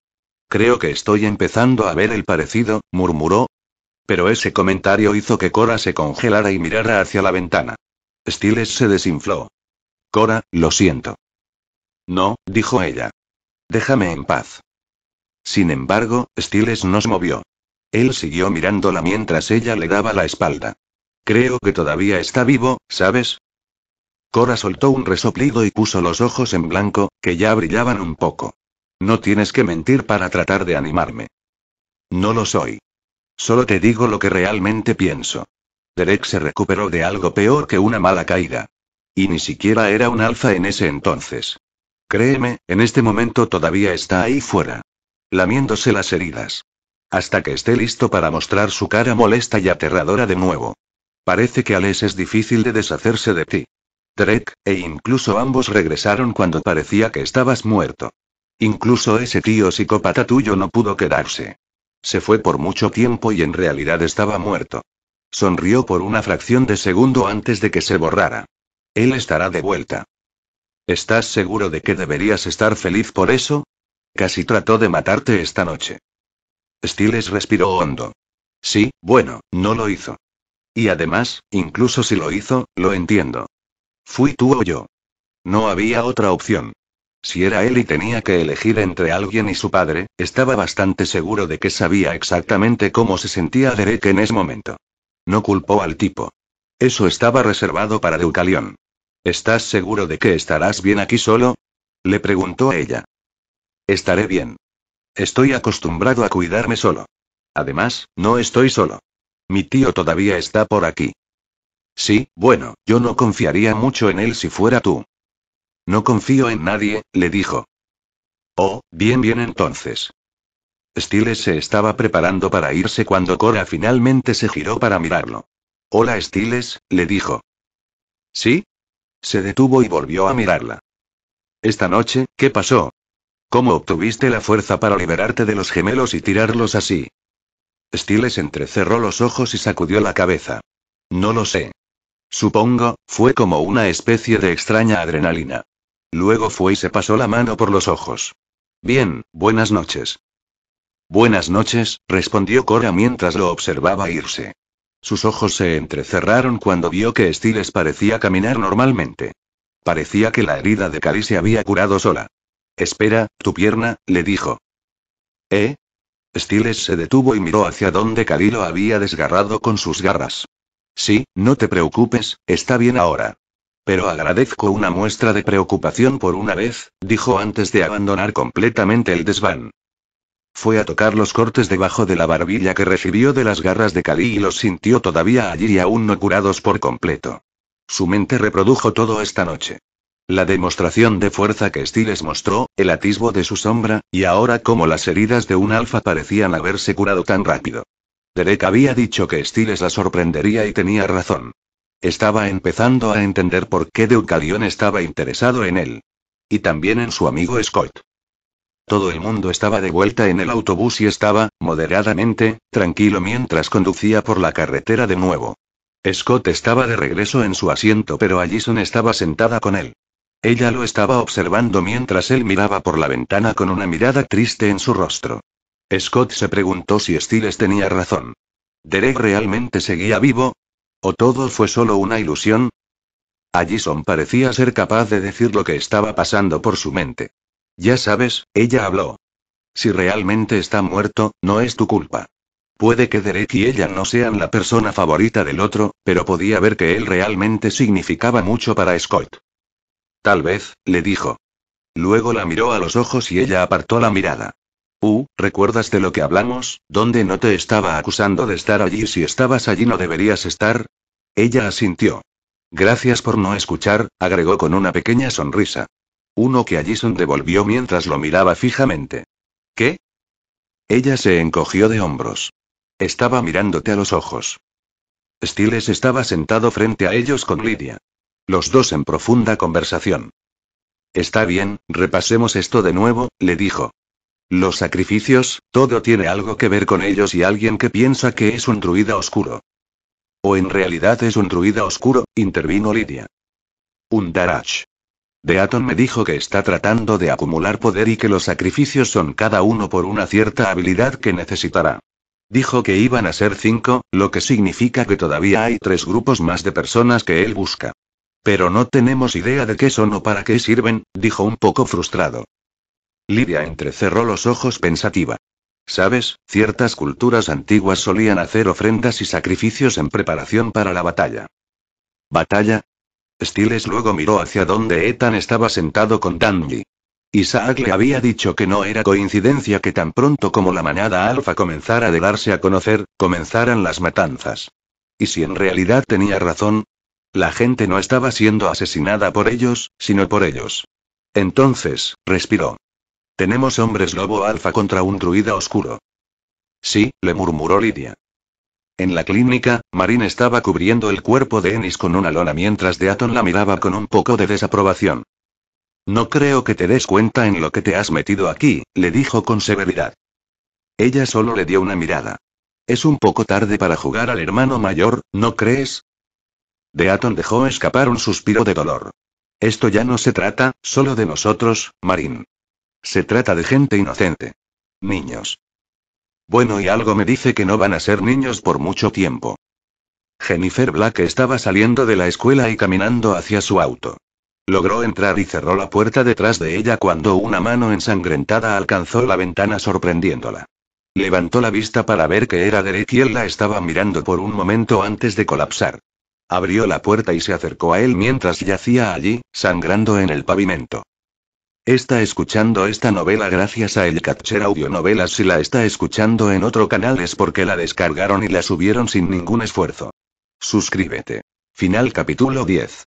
Creo que estoy empezando a ver el parecido, murmuró. Pero ese comentario hizo que Cora se congelara y mirara hacia la ventana. Stiles se desinfló. Cora, lo siento. No, dijo ella. Déjame en paz. Sin embargo, Stiles no se movió. Él siguió mirándola mientras ella le daba la espalda. Creo que todavía está vivo, ¿sabes? Cora soltó un resoplido y puso los ojos en blanco, que ya brillaban un poco. No tienes que mentir para tratar de animarme. No lo soy. Solo te digo lo que realmente pienso. Derek se recuperó de algo peor que una mala caída. Y ni siquiera era un alfa en ese entonces. Créeme, en este momento todavía está ahí fuera. Lamiéndose las heridas. Hasta que esté listo para mostrar su cara molesta y aterradora de nuevo. Parece que Alex es difícil de deshacerse de ti. Trek, e incluso ambos regresaron cuando parecía que estabas muerto. Incluso ese tío psicópata tuyo no pudo quedarse. Se fue por mucho tiempo y en realidad estaba muerto. Sonrió por una fracción de segundo antes de que se borrara. Él estará de vuelta. ¿Estás seguro de que deberías estar feliz por eso? Casi trató de matarte esta noche. Stiles respiró hondo. Sí, bueno, no lo hizo. Y además, incluso si lo hizo, lo entiendo. Fui tú o yo. No había otra opción. Si era él y tenía que elegir entre alguien y su padre, estaba bastante seguro de que sabía exactamente cómo se sentía Derek en ese momento. No culpó al tipo. Eso estaba reservado para Deucalión. ¿Estás seguro de que estarás bien aquí solo? Le preguntó a ella. Estaré bien. Estoy acostumbrado a cuidarme solo. Además, no estoy solo. Mi tío todavía está por aquí. Sí, bueno, yo no confiaría mucho en él si fuera tú. No confío en nadie, le dijo. Oh, bien, bien entonces. Stiles se estaba preparando para irse cuando Cora finalmente se giró para mirarlo. Hola Stiles, le dijo. ¿Sí? Se detuvo y volvió a mirarla. Esta noche, ¿qué pasó? ¿Cómo obtuviste la fuerza para liberarte de los gemelos y tirarlos así? Stiles entrecerró los ojos y sacudió la cabeza. No lo sé. Supongo, fue como una especie de extraña adrenalina. Luego fue y se pasó la mano por los ojos. Bien, buenas noches. Buenas noches, respondió Cora mientras lo observaba irse. Sus ojos se entrecerraron cuando vio que Stiles parecía caminar normalmente. Parecía que la herida de Cali se había curado sola. Espera, tu pierna, le dijo. ¿Eh? Stiles se detuvo y miró hacia donde Cali lo había desgarrado con sus garras. Sí, no te preocupes, está bien ahora. Pero agradezco una muestra de preocupación por una vez, dijo antes de abandonar completamente el desván. Fue a tocar los cortes debajo de la barbilla que recibió de las garras de Cali y los sintió todavía allí y aún no curados por completo. Su mente reprodujo todo esta noche. La demostración de fuerza que Stiles mostró, el atisbo de su sombra, y ahora cómo las heridas de un alfa parecían haberse curado tan rápido. Derek había dicho que Stiles la sorprendería y tenía razón. Estaba empezando a entender por qué Deucalion estaba interesado en él. Y también en su amigo Scott. Todo el mundo estaba de vuelta en el autobús y estaba, moderadamente, tranquilo mientras conducía por la carretera de nuevo. Scott estaba de regreso en su asiento, pero Allison estaba sentada con él. Ella lo estaba observando mientras él miraba por la ventana con una mirada triste en su rostro. Scott se preguntó si Stiles tenía razón. ¿Derek realmente seguía vivo? ¿O todo fue solo una ilusión? Allison parecía ser capaz de decir lo que estaba pasando por su mente. Ya sabes, ella habló. Si realmente está muerto, no es tu culpa. Puede que Derek y ella no sean la persona favorita del otro, pero podía ver que él realmente significaba mucho para Scott. Tal vez, le dijo. Luego la miró a los ojos y ella apartó la mirada. Uh, ¿recuerdas de lo que hablamos, ¿Dónde no te estaba acusando de estar allí si estabas allí no deberías estar? Ella asintió. Gracias por no escuchar, agregó con una pequeña sonrisa. Uno que Allison devolvió mientras lo miraba fijamente. ¿Qué? Ella se encogió de hombros. Estaba mirándote a los ojos. Stiles estaba sentado frente a ellos con Lidia. Los dos en profunda conversación. Está bien, repasemos esto de nuevo, le dijo. Los sacrificios, todo tiene algo que ver con ellos y alguien que piensa que es un druida oscuro. O en realidad es un druida oscuro, intervino Lidia. Un Darach. Deaton me dijo que está tratando de acumular poder y que los sacrificios son cada uno por una cierta habilidad que necesitará. Dijo que iban a ser cinco, lo que significa que todavía hay tres grupos más de personas que él busca. Pero no tenemos idea de qué son o para qué sirven, dijo un poco frustrado. Lidia entrecerró los ojos pensativa. Sabes, ciertas culturas antiguas solían hacer ofrendas y sacrificios en preparación para la batalla. ¿Batalla? Stiles luego miró hacia donde Ethan estaba sentado con Dandy. Isaac le había dicho que no era coincidencia que tan pronto como la manada alfa comenzara a darse a conocer, comenzaran las matanzas. ¿Y si en realidad tenía razón? La gente no estaba siendo asesinada por ellos, sino por ellos. Entonces, respiró. Tenemos hombres lobo alfa contra un druida oscuro. Sí, le murmuró Lidia. En la clínica, Marin estaba cubriendo el cuerpo de Ennis con una lona mientras Deaton la miraba con un poco de desaprobación. No creo que te des cuenta en lo que te has metido aquí, le dijo con severidad. Ella solo le dio una mirada. Es un poco tarde para jugar al hermano mayor, ¿no crees? Deaton dejó escapar un suspiro de dolor. Esto ya no se trata, solo de nosotros, Marin. Se trata de gente inocente. Niños. Bueno, y algo me dice que no van a ser niños por mucho tiempo. Jennifer Black estaba saliendo de la escuela y caminando hacia su auto. Logró entrar y cerró la puerta detrás de ella cuando una mano ensangrentada alcanzó la ventana sorprendiéndola. Levantó la vista para ver que era Derek y él la estaba mirando por un momento antes de colapsar. Abrió la puerta y se acercó a él mientras yacía allí, sangrando en el pavimento. Está escuchando esta novela gracias a El Catcher Novelas Si la está escuchando en otro canal es porque la descargaron y la subieron sin ningún esfuerzo. Suscríbete. Final capítulo 10.